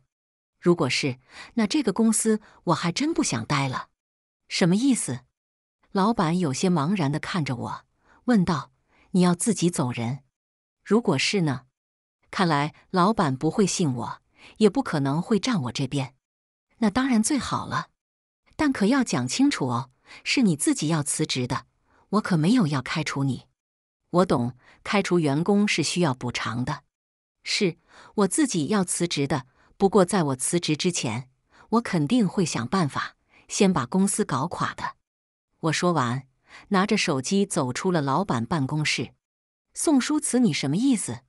如果是，那这个公司我还真不想待了。”什么意思？老板有些茫然的看着我，问道：“你要自己走人？如果是呢？看来老板不会信我，也不可能会站我这边。”那当然最好了，但可要讲清楚哦，是你自己要辞职的，我可没有要开除你。我懂，开除员工是需要补偿的。是我自己要辞职的，不过在我辞职之前，我肯定会想办法先把公司搞垮的。我说完，拿着手机走出了老板办公室。宋书慈，你什么意思？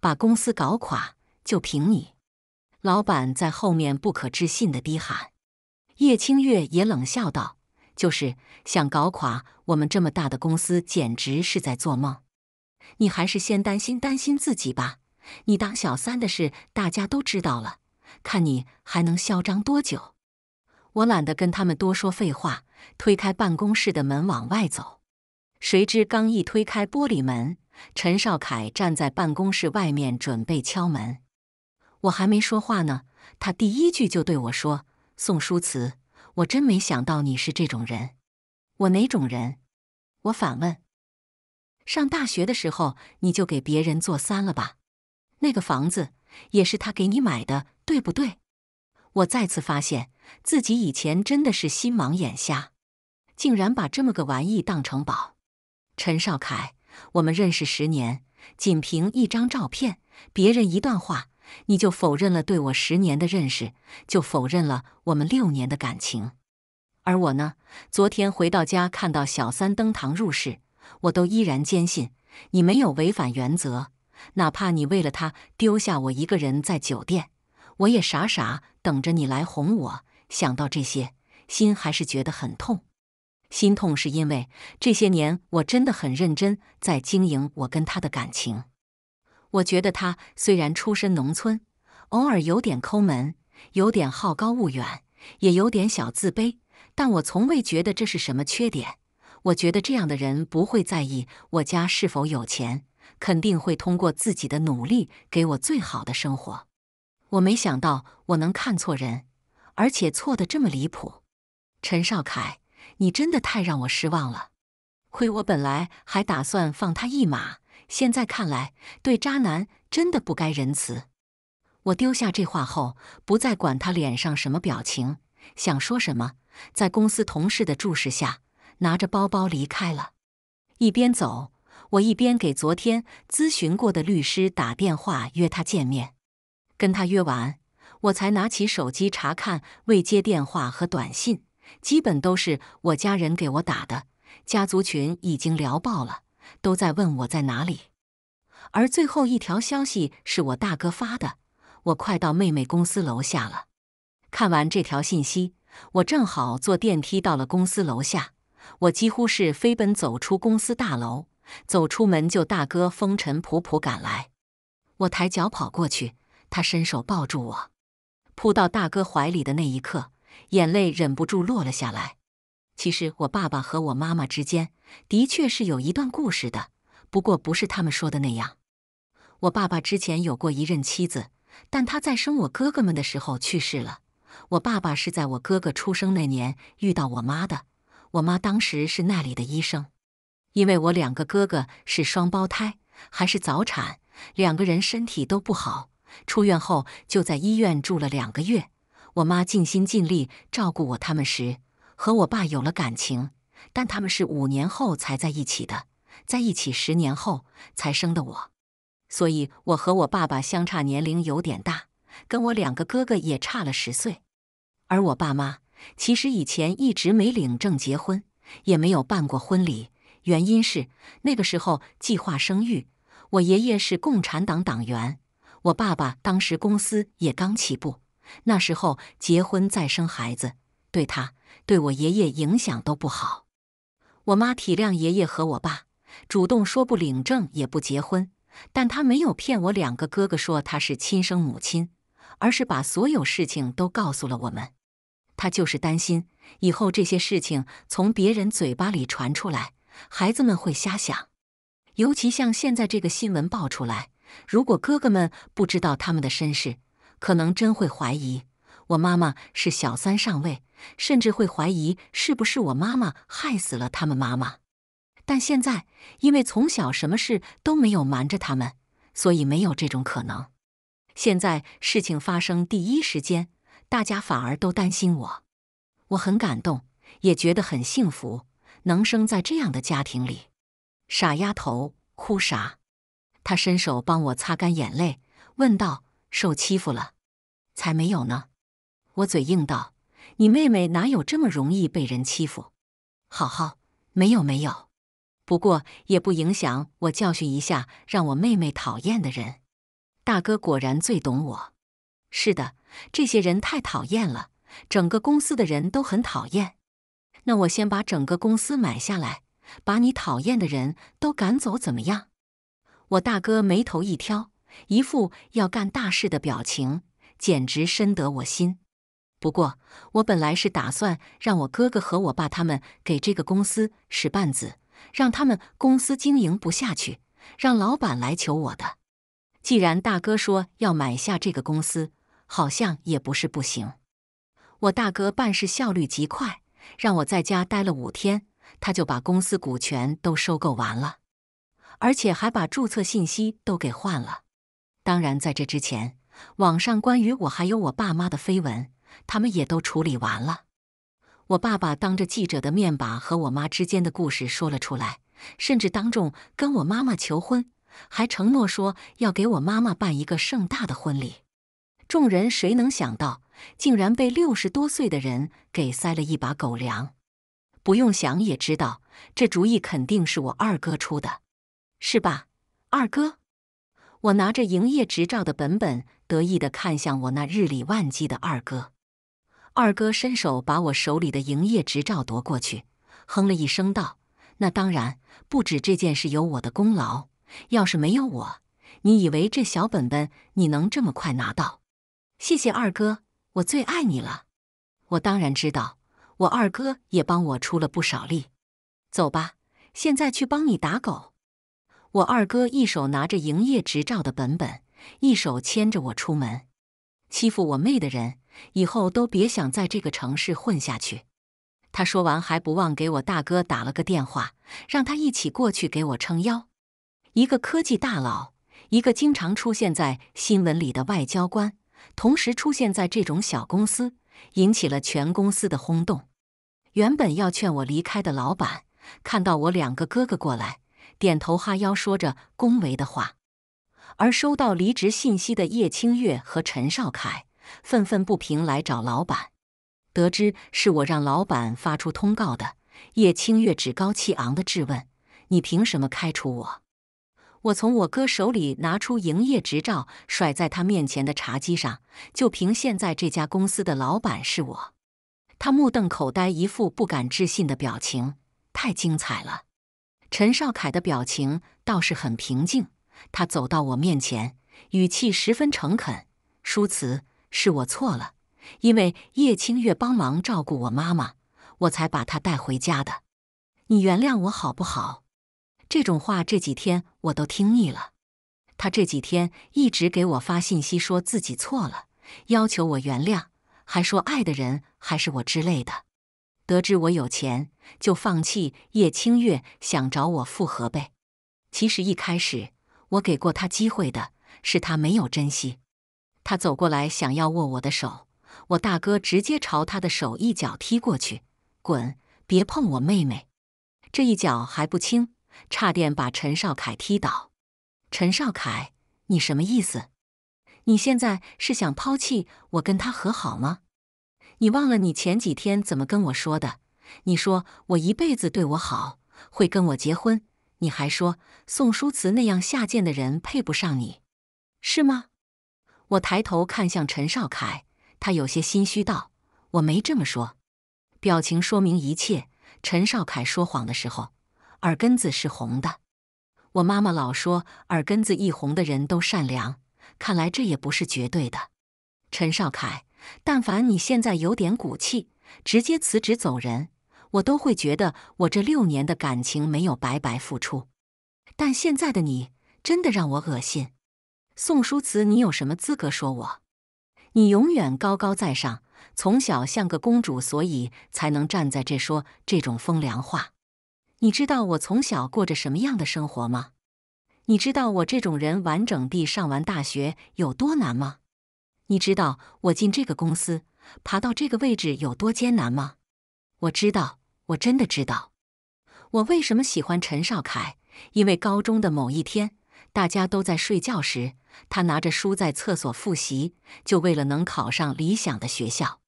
把公司搞垮，就凭你？老板在后面不可置信的低喊，叶清月也冷笑道：“就是想搞垮我们这么大的公司，简直是在做梦。你还是先担心担心自己吧。你当小三的事，大家都知道了，看你还能嚣张多久。”我懒得跟他们多说废话，推开办公室的门往外走。谁知刚一推开玻璃门，陈少凯站在办公室外面准备敲门。我还没说话呢，他第一句就对我说：“宋书慈，我真没想到你是这种人。”我哪种人？我反问。上大学的时候你就给别人做三了吧？那个房子也是他给你买的，对不对？我再次发现自己以前真的是心盲眼瞎，竟然把这么个玩意当成宝。陈少凯，我们认识十年，仅凭一张照片，别人一段话。你就否认了对我十年的认识，就否认了我们六年的感情。而我呢，昨天回到家看到小三登堂入室，我都依然坚信你没有违反原则，哪怕你为了他丢下我一个人在酒店，我也傻傻等着你来哄我。想到这些，心还是觉得很痛。心痛是因为这些年我真的很认真在经营我跟他的感情。我觉得他虽然出身农村，偶尔有点抠门，有点好高骛远，也有点小自卑，但我从未觉得这是什么缺点。我觉得这样的人不会在意我家是否有钱，肯定会通过自己的努力给我最好的生活。我没想到我能看错人，而且错得这么离谱。陈少凯，你真的太让我失望了，亏我本来还打算放他一马。现在看来，对渣男真的不该仁慈。我丢下这话后，不再管他脸上什么表情，想说什么，在公司同事的注视下，拿着包包离开了。一边走，我一边给昨天咨询过的律师打电话，约他见面。跟他约完，我才拿起手机查看未接电话和短信，基本都是我家人给我打的，家族群已经聊爆了。都在问我在哪里，而最后一条消息是我大哥发的，我快到妹妹公司楼下了。看完这条信息，我正好坐电梯到了公司楼下，我几乎是飞奔走出公司大楼，走出门就大哥风尘仆仆赶来。我抬脚跑过去，他伸手抱住我，扑到大哥怀里的那一刻，眼泪忍不住落了下来。其实，我爸爸和我妈妈之间的确是有一段故事的，不过不是他们说的那样。我爸爸之前有过一任妻子，但他在生我哥哥们的时候去世了。我爸爸是在我哥哥出生那年遇到我妈的，我妈当时是那里的医生。因为我两个哥哥是双胞胎，还是早产，两个人身体都不好，出院后就在医院住了两个月。我妈尽心尽力照顾我他们时。和我爸有了感情，但他们是五年后才在一起的，在一起十年后才生的我，所以我和我爸爸相差年龄有点大，跟我两个哥哥也差了十岁。而我爸妈其实以前一直没领证结婚，也没有办过婚礼，原因是那个时候计划生育。我爷爷是共产党党员，我爸爸当时公司也刚起步，那时候结婚再生孩子对他。对我爷爷影响都不好，我妈体谅爷爷和我爸，主动说不领证也不结婚，但她没有骗我两个哥哥说她是亲生母亲，而是把所有事情都告诉了我们。她就是担心以后这些事情从别人嘴巴里传出来，孩子们会瞎想。尤其像现在这个新闻爆出来，如果哥哥们不知道他们的身世，可能真会怀疑我妈妈是小三上位。甚至会怀疑是不是我妈妈害死了他们妈妈，但现在因为从小什么事都没有瞒着他们，所以没有这种可能。现在事情发生第一时间，大家反而都担心我，我很感动，也觉得很幸福，能生在这样的家庭里。傻丫头，哭啥？他伸手帮我擦干眼泪，问道：“受欺负了？”“才没有呢！”我嘴硬道。你妹妹哪有这么容易被人欺负？好好，没有没有，不过也不影响我教训一下让我妹妹讨厌的人。大哥果然最懂我。是的，这些人太讨厌了，整个公司的人都很讨厌。那我先把整个公司买下来，把你讨厌的人都赶走，怎么样？我大哥眉头一挑，一副要干大事的表情，简直深得我心。不过，我本来是打算让我哥哥和我爸他们给这个公司使绊子，让他们公司经营不下去，让老板来求我的。既然大哥说要买下这个公司，好像也不是不行。我大哥办事效率极快，让我在家待了五天，他就把公司股权都收购完了，而且还把注册信息都给换了。当然，在这之前，网上关于我还有我爸妈的绯闻。他们也都处理完了。我爸爸当着记者的面把和我妈之间的故事说了出来，甚至当众跟我妈妈求婚，还承诺说要给我妈妈办一个盛大的婚礼。众人谁能想到，竟然被六十多岁的人给塞了一把狗粮？不用想也知道，这主意肯定是我二哥出的，是吧，二哥？我拿着营业执照的本本，得意的看向我那日理万机的二哥。二哥伸手把我手里的营业执照夺过去，哼了一声道：“那当然，不止这件事有我的功劳。要是没有我，你以为这小本本你能这么快拿到？”谢谢二哥，我最爱你了。我当然知道，我二哥也帮我出了不少力。走吧，现在去帮你打狗。我二哥一手拿着营业执照的本本，一手牵着我出门，欺负我妹的人。以后都别想在这个城市混下去。他说完，还不忘给我大哥打了个电话，让他一起过去给我撑腰。一个科技大佬，一个经常出现在新闻里的外交官，同时出现在这种小公司，引起了全公司的轰动。原本要劝我离开的老板，看到我两个哥哥过来，点头哈腰，说着恭维的话。而收到离职信息的叶清月和陈少凯。愤愤不平来找老板，得知是我让老板发出通告的，叶清月趾高气昂地质问：“你凭什么开除我？”我从我哥手里拿出营业执照，甩在他面前的茶几上。就凭现在这家公司的老板是我，他目瞪口呆，一副不敢置信的表情。太精彩了！陈少凯的表情倒是很平静，他走到我面前，语气十分诚恳：“叔慈。”是我错了，因为叶清月帮忙照顾我妈妈，我才把她带回家的。你原谅我好不好？这种话这几天我都听腻了。他这几天一直给我发信息，说自己错了，要求我原谅，还说爱的人还是我之类的。得知我有钱，就放弃叶清月，想找我复合呗。其实一开始我给过他机会的，是他没有珍惜。他走过来，想要握我的手，我大哥直接朝他的手一脚踢过去，滚，别碰我妹妹！这一脚还不轻，差点把陈少凯踢倒。陈少凯，你什么意思？你现在是想抛弃我，跟他和好吗？你忘了你前几天怎么跟我说的？你说我一辈子对我好，会跟我结婚。你还说宋书慈那样下贱的人配不上你，是吗？我抬头看向陈少凯，他有些心虚道：“我没这么说。”表情说明一切。陈少凯说谎的时候，耳根子是红的。我妈妈老说耳根子一红的人都善良，看来这也不是绝对的。陈少凯，但凡你现在有点骨气，直接辞职走人，我都会觉得我这六年的感情没有白白付出。但现在的你，真的让我恶心。宋书慈，你有什么资格说我？你永远高高在上，从小像个公主，所以才能站在这说这种风凉话。你知道我从小过着什么样的生活吗？你知道我这种人完整地上完大学有多难吗？你知道我进这个公司、爬到这个位置有多艰难吗？我知道，我真的知道。我为什么喜欢陈少凯？因为高中的某一天。大家都在睡觉时，他拿着书在厕所复习，就为了能考上理想的学校。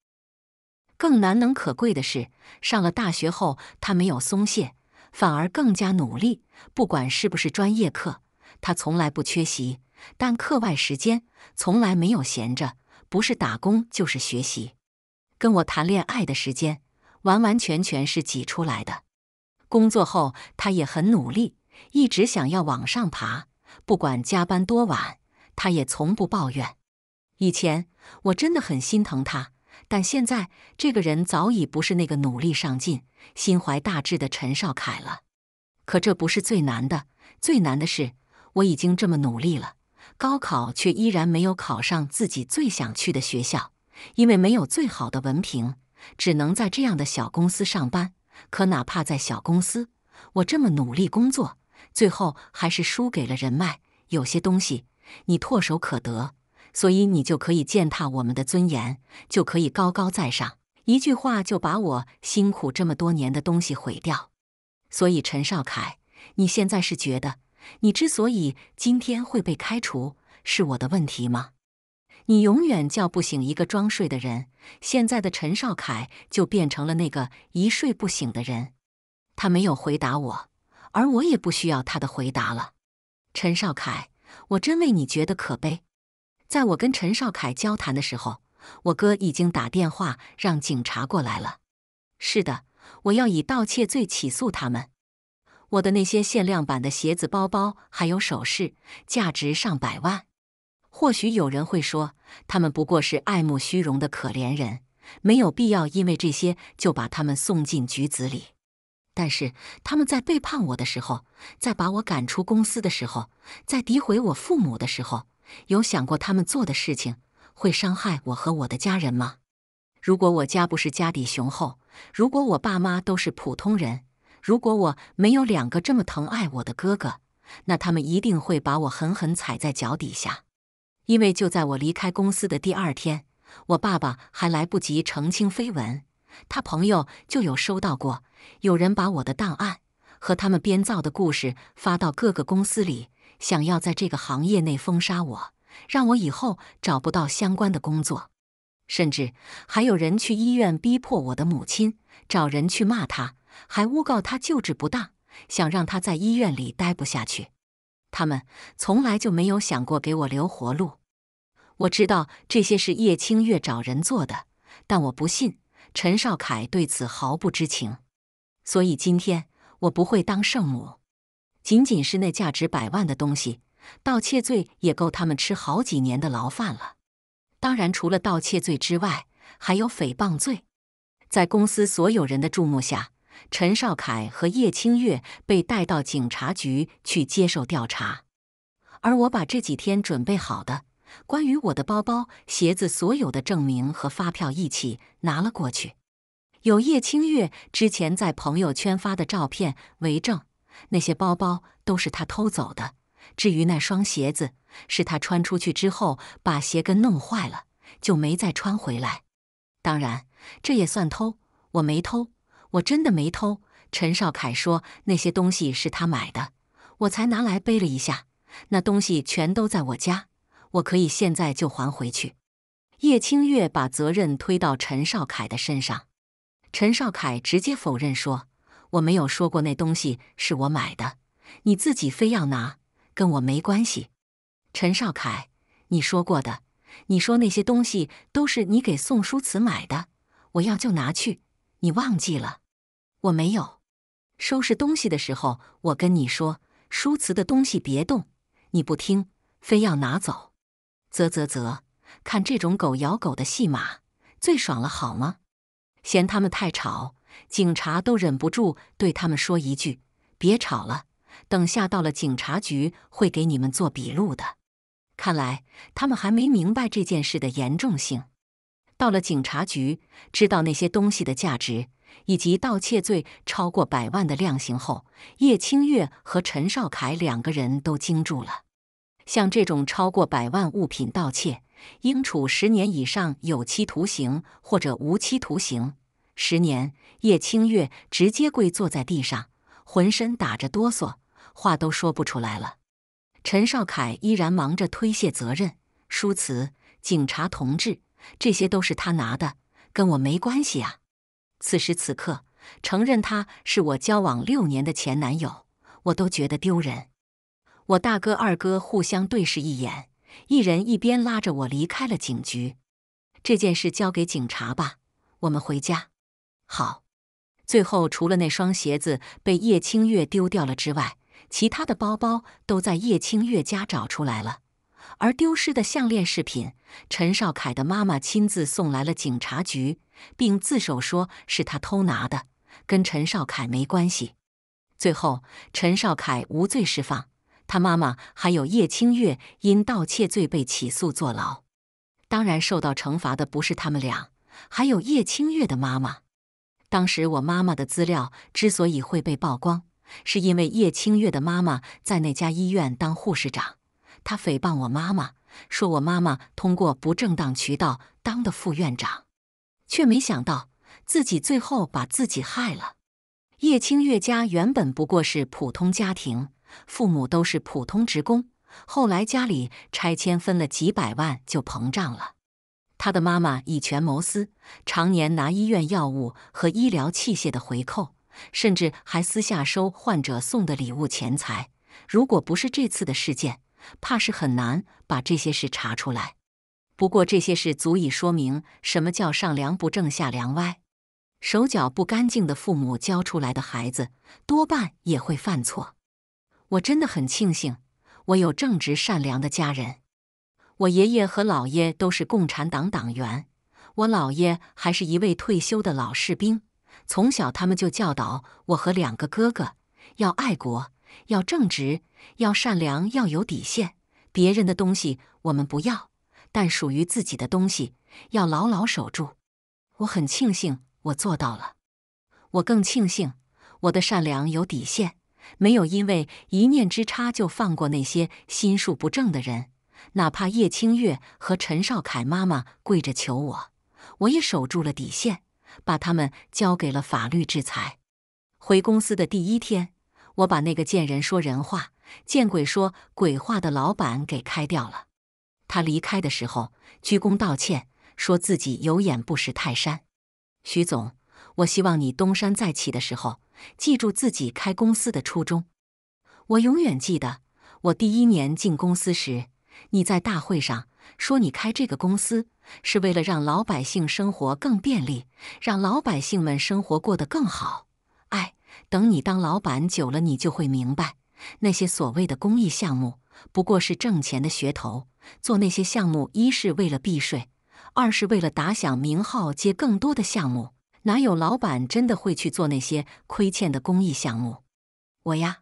更难能可贵的是，上了大学后他没有松懈，反而更加努力。不管是不是专业课，他从来不缺席。但课外时间从来没有闲着，不是打工就是学习。跟我谈恋爱的时间，完完全全是挤出来的。工作后他也很努力，一直想要往上爬。不管加班多晚，他也从不抱怨。以前我真的很心疼他，但现在这个人早已不是那个努力上进、心怀大志的陈少凯了。可这不是最难的，最难的是我已经这么努力了，高考却依然没有考上自己最想去的学校，因为没有最好的文凭，只能在这样的小公司上班。可哪怕在小公司，我这么努力工作。最后还是输给了人脉。有些东西你唾手可得，所以你就可以践踏我们的尊严，就可以高高在上，一句话就把我辛苦这么多年的东西毁掉。所以，陈少凯，你现在是觉得你之所以今天会被开除是我的问题吗？你永远叫不醒一个装睡的人。现在的陈少凯就变成了那个一睡不醒的人。他没有回答我。而我也不需要他的回答了，陈少凯，我真为你觉得可悲。在我跟陈少凯交谈的时候，我哥已经打电话让警察过来了。是的，我要以盗窃罪起诉他们。我的那些限量版的鞋子、包包还有首饰，价值上百万。或许有人会说，他们不过是爱慕虚荣的可怜人，没有必要因为这些就把他们送进局子里。但是他们在背叛我的时候，在把我赶出公司的时候，在诋毁我父母的时候，有想过他们做的事情会伤害我和我的家人吗？如果我家不是家底雄厚，如果我爸妈都是普通人，如果我没有两个这么疼爱我的哥哥，那他们一定会把我狠狠踩在脚底下。因为就在我离开公司的第二天，我爸爸还来不及澄清绯闻。他朋友就有收到过，有人把我的档案和他们编造的故事发到各个公司里，想要在这个行业内封杀我，让我以后找不到相关的工作。甚至还有人去医院逼迫我的母亲找人去骂他，还诬告他救治不当，想让他在医院里待不下去。他们从来就没有想过给我留活路。我知道这些是叶清月找人做的，但我不信。陈少凯对此毫不知情，所以今天我不会当圣母。仅仅是那价值百万的东西，盗窃罪也够他们吃好几年的牢饭了。当然，除了盗窃罪之外，还有诽谤罪。在公司所有人的注目下，陈少凯和叶清月被带到警察局去接受调查，而我把这几天准备好的。关于我的包包、鞋子，所有的证明和发票一起拿了过去。有叶清月之前在朋友圈发的照片为证。那些包包都是他偷走的。至于那双鞋子，是他穿出去之后把鞋跟弄坏了，就没再穿回来。当然，这也算偷。我没偷，我真的没偷。陈少凯说那些东西是他买的，我才拿来背了一下。那东西全都在我家。我可以现在就还回去。叶清月把责任推到陈少凯的身上。陈少凯直接否认说：“我没有说过那东西是我买的，你自己非要拿，跟我没关系。”陈少凯，你说过的，你说那些东西都是你给宋书慈买的，我要就拿去，你忘记了？我没有。收拾东西的时候，我跟你说，书慈的东西别动，你不听，非要拿走。啧啧啧，看这种狗咬狗的戏码最爽了，好吗？嫌他们太吵，警察都忍不住对他们说一句：“别吵了，等下到了警察局会给你们做笔录的。”看来他们还没明白这件事的严重性。到了警察局，知道那些东西的价值以及盗窃罪超过百万的量刑后，叶清月和陈少凯两个人都惊住了。像这种超过百万物品盗窃，应处十年以上有期徒刑或者无期徒刑。十年，叶清月直接跪坐在地上，浑身打着哆嗦，话都说不出来了。陈少凯依然忙着推卸责任，书词、警察同志，这些都是他拿的，跟我没关系啊。此时此刻，承认他是我交往六年的前男友，我都觉得丢人。我大哥、二哥互相对视一眼，一人一边拉着我离开了警局。这件事交给警察吧，我们回家。好。最后，除了那双鞋子被叶清月丢掉了之外，其他的包包都在叶清月家找出来了。而丢失的项链饰品，陈少凯的妈妈亲自送来了警察局，并自首说是他偷拿的，跟陈少凯没关系。最后，陈少凯无罪释放。他妈妈还有叶清月因盗窃罪被起诉坐牢，当然受到惩罚的不是他们俩，还有叶清月的妈妈。当时我妈妈的资料之所以会被曝光，是因为叶清月的妈妈在那家医院当护士长，她诽谤我妈妈，说我妈妈通过不正当渠道当的副院长，却没想到自己最后把自己害了。叶清月家原本不过是普通家庭。父母都是普通职工，后来家里拆迁分了几百万就膨胀了。他的妈妈以权谋私，常年拿医院药物和医疗器械的回扣，甚至还私下收患者送的礼物钱财。如果不是这次的事件，怕是很难把这些事查出来。不过这些事足以说明什么叫上梁不正下梁歪，手脚不干净的父母教出来的孩子，多半也会犯错。我真的很庆幸，我有正直善良的家人。我爷爷和姥爷都是共产党党员，我姥爷还是一位退休的老士兵。从小，他们就教导我和两个哥哥要爱国、要正直、要善良、要有底线。别人的东西我们不要，但属于自己的东西要牢牢守住。我很庆幸我做到了，我更庆幸我的善良有底线。没有因为一念之差就放过那些心术不正的人，哪怕叶清月和陈少凯妈妈跪着求我，我也守住了底线，把他们交给了法律制裁。回公司的第一天，我把那个见人说人话、见鬼说鬼话的老板给开掉了。他离开的时候鞠躬道歉，说自己有眼不识泰山。徐总，我希望你东山再起的时候。记住自己开公司的初衷，我永远记得。我第一年进公司时，你在大会上说，你开这个公司是为了让老百姓生活更便利，让老百姓们生活过得更好。哎，等你当老板久了，你就会明白，那些所谓的公益项目不过是挣钱的噱头。做那些项目，一是为了避税，二是为了打响名号，接更多的项目。哪有老板真的会去做那些亏欠的公益项目？我呀，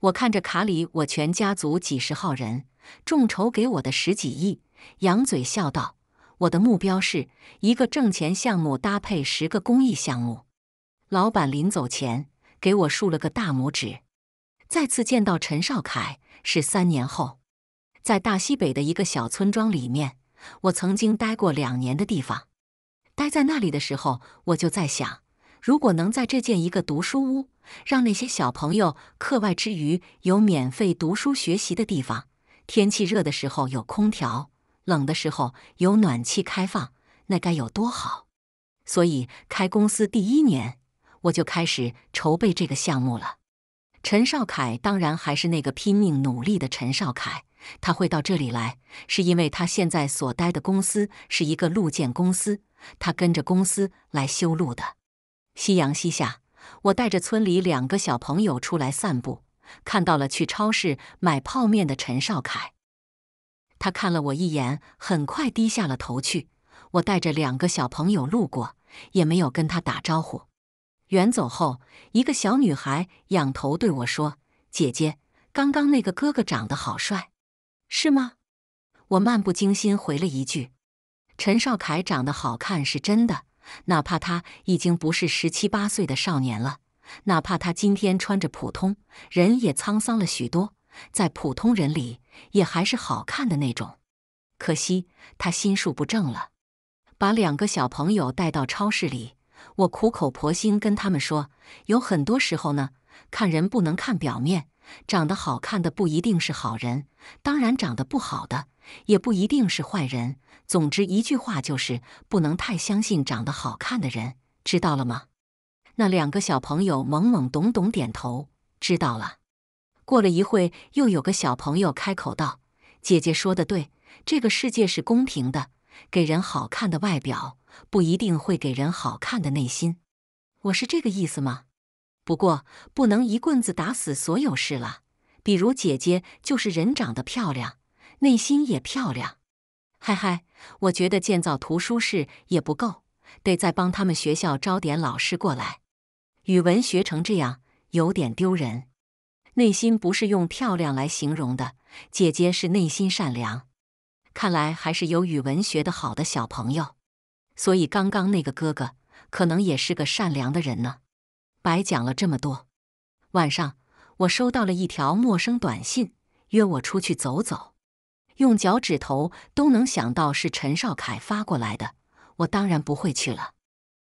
我看着卡里我全家族几十号人众筹给我的十几亿，扬嘴笑道：“我的目标是一个挣钱项目搭配十个公益项目。”老板临走前给我竖了个大拇指。再次见到陈少凯是三年后，在大西北的一个小村庄里面，我曾经待过两年的地方。待在那里的时候，我就在想，如果能在这建一个读书屋，让那些小朋友课外之余有免费读书学习的地方，天气热的时候有空调，冷的时候有暖气开放，那该有多好！所以，开公司第一年，我就开始筹备这个项目了。陈少凯当然还是那个拼命努力的陈少凯，他会到这里来，是因为他现在所待的公司是一个路建公司。他跟着公司来修路的。夕阳西下，我带着村里两个小朋友出来散步，看到了去超市买泡面的陈少凯。他看了我一眼，很快低下了头去。我带着两个小朋友路过，也没有跟他打招呼。远走后，一个小女孩仰头对我说：“姐姐，刚刚那个哥哥长得好帅，是吗？”我漫不经心回了一句。陈少凯长得好看是真的，哪怕他已经不是十七八岁的少年了，哪怕他今天穿着普通，人也沧桑了许多，在普通人里也还是好看的那种。可惜他心术不正了，把两个小朋友带到超市里，我苦口婆心跟他们说，有很多时候呢，看人不能看表面。长得好看的不一定是好人，当然长得不好的也不一定是坏人。总之一句话就是，不能太相信长得好看的人，知道了吗？那两个小朋友懵懵懂懂点头，知道了。过了一会，又有个小朋友开口道：“姐姐说的对，这个世界是公平的，给人好看的外表，不一定会给人好看的内心。我是这个意思吗？”不过不能一棍子打死所有事了，比如姐姐就是人长得漂亮，内心也漂亮。嗨嗨，我觉得建造图书室也不够，得再帮他们学校招点老师过来。语文学成这样有点丢人，内心不是用漂亮来形容的。姐姐是内心善良，看来还是有语文学的好的小朋友，所以刚刚那个哥哥可能也是个善良的人呢。白讲了这么多，晚上我收到了一条陌生短信，约我出去走走。用脚趾头都能想到是陈少凯发过来的，我当然不会去了。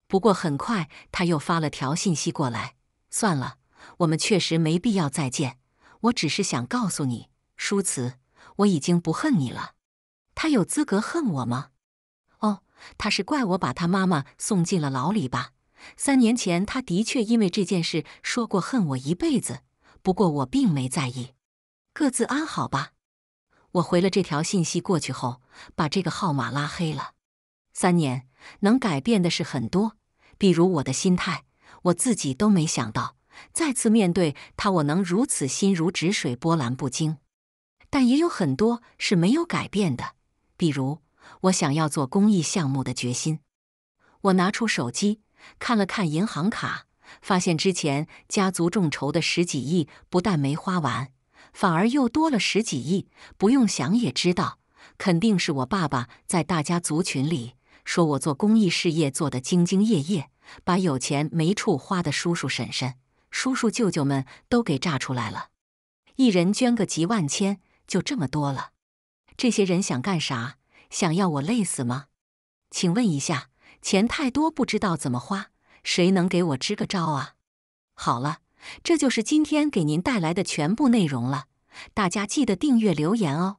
不过很快他又发了条信息过来，算了，我们确实没必要再见。我只是想告诉你，舒慈，我已经不恨你了。他有资格恨我吗？哦，他是怪我把他妈妈送进了牢里吧？三年前，他的确因为这件事说过恨我一辈子，不过我并没在意，各自安好吧。我回了这条信息过去后，把这个号码拉黑了。三年能改变的事很多，比如我的心态，我自己都没想到，再次面对他，我能如此心如止水，波澜不惊。但也有很多是没有改变的，比如我想要做公益项目的决心。我拿出手机。看了看银行卡，发现之前家族众筹的十几亿不但没花完，反而又多了十几亿。不用想也知道，肯定是我爸爸在大家族群里说我做公益事业做得兢兢业业，把有钱没处花的叔叔婶婶、叔叔舅舅们都给炸出来了，一人捐个几万、千，就这么多了。这些人想干啥？想要我累死吗？请问一下。钱太多，不知道怎么花，谁能给我支个招啊？好了，这就是今天给您带来的全部内容了，大家记得订阅、留言哦。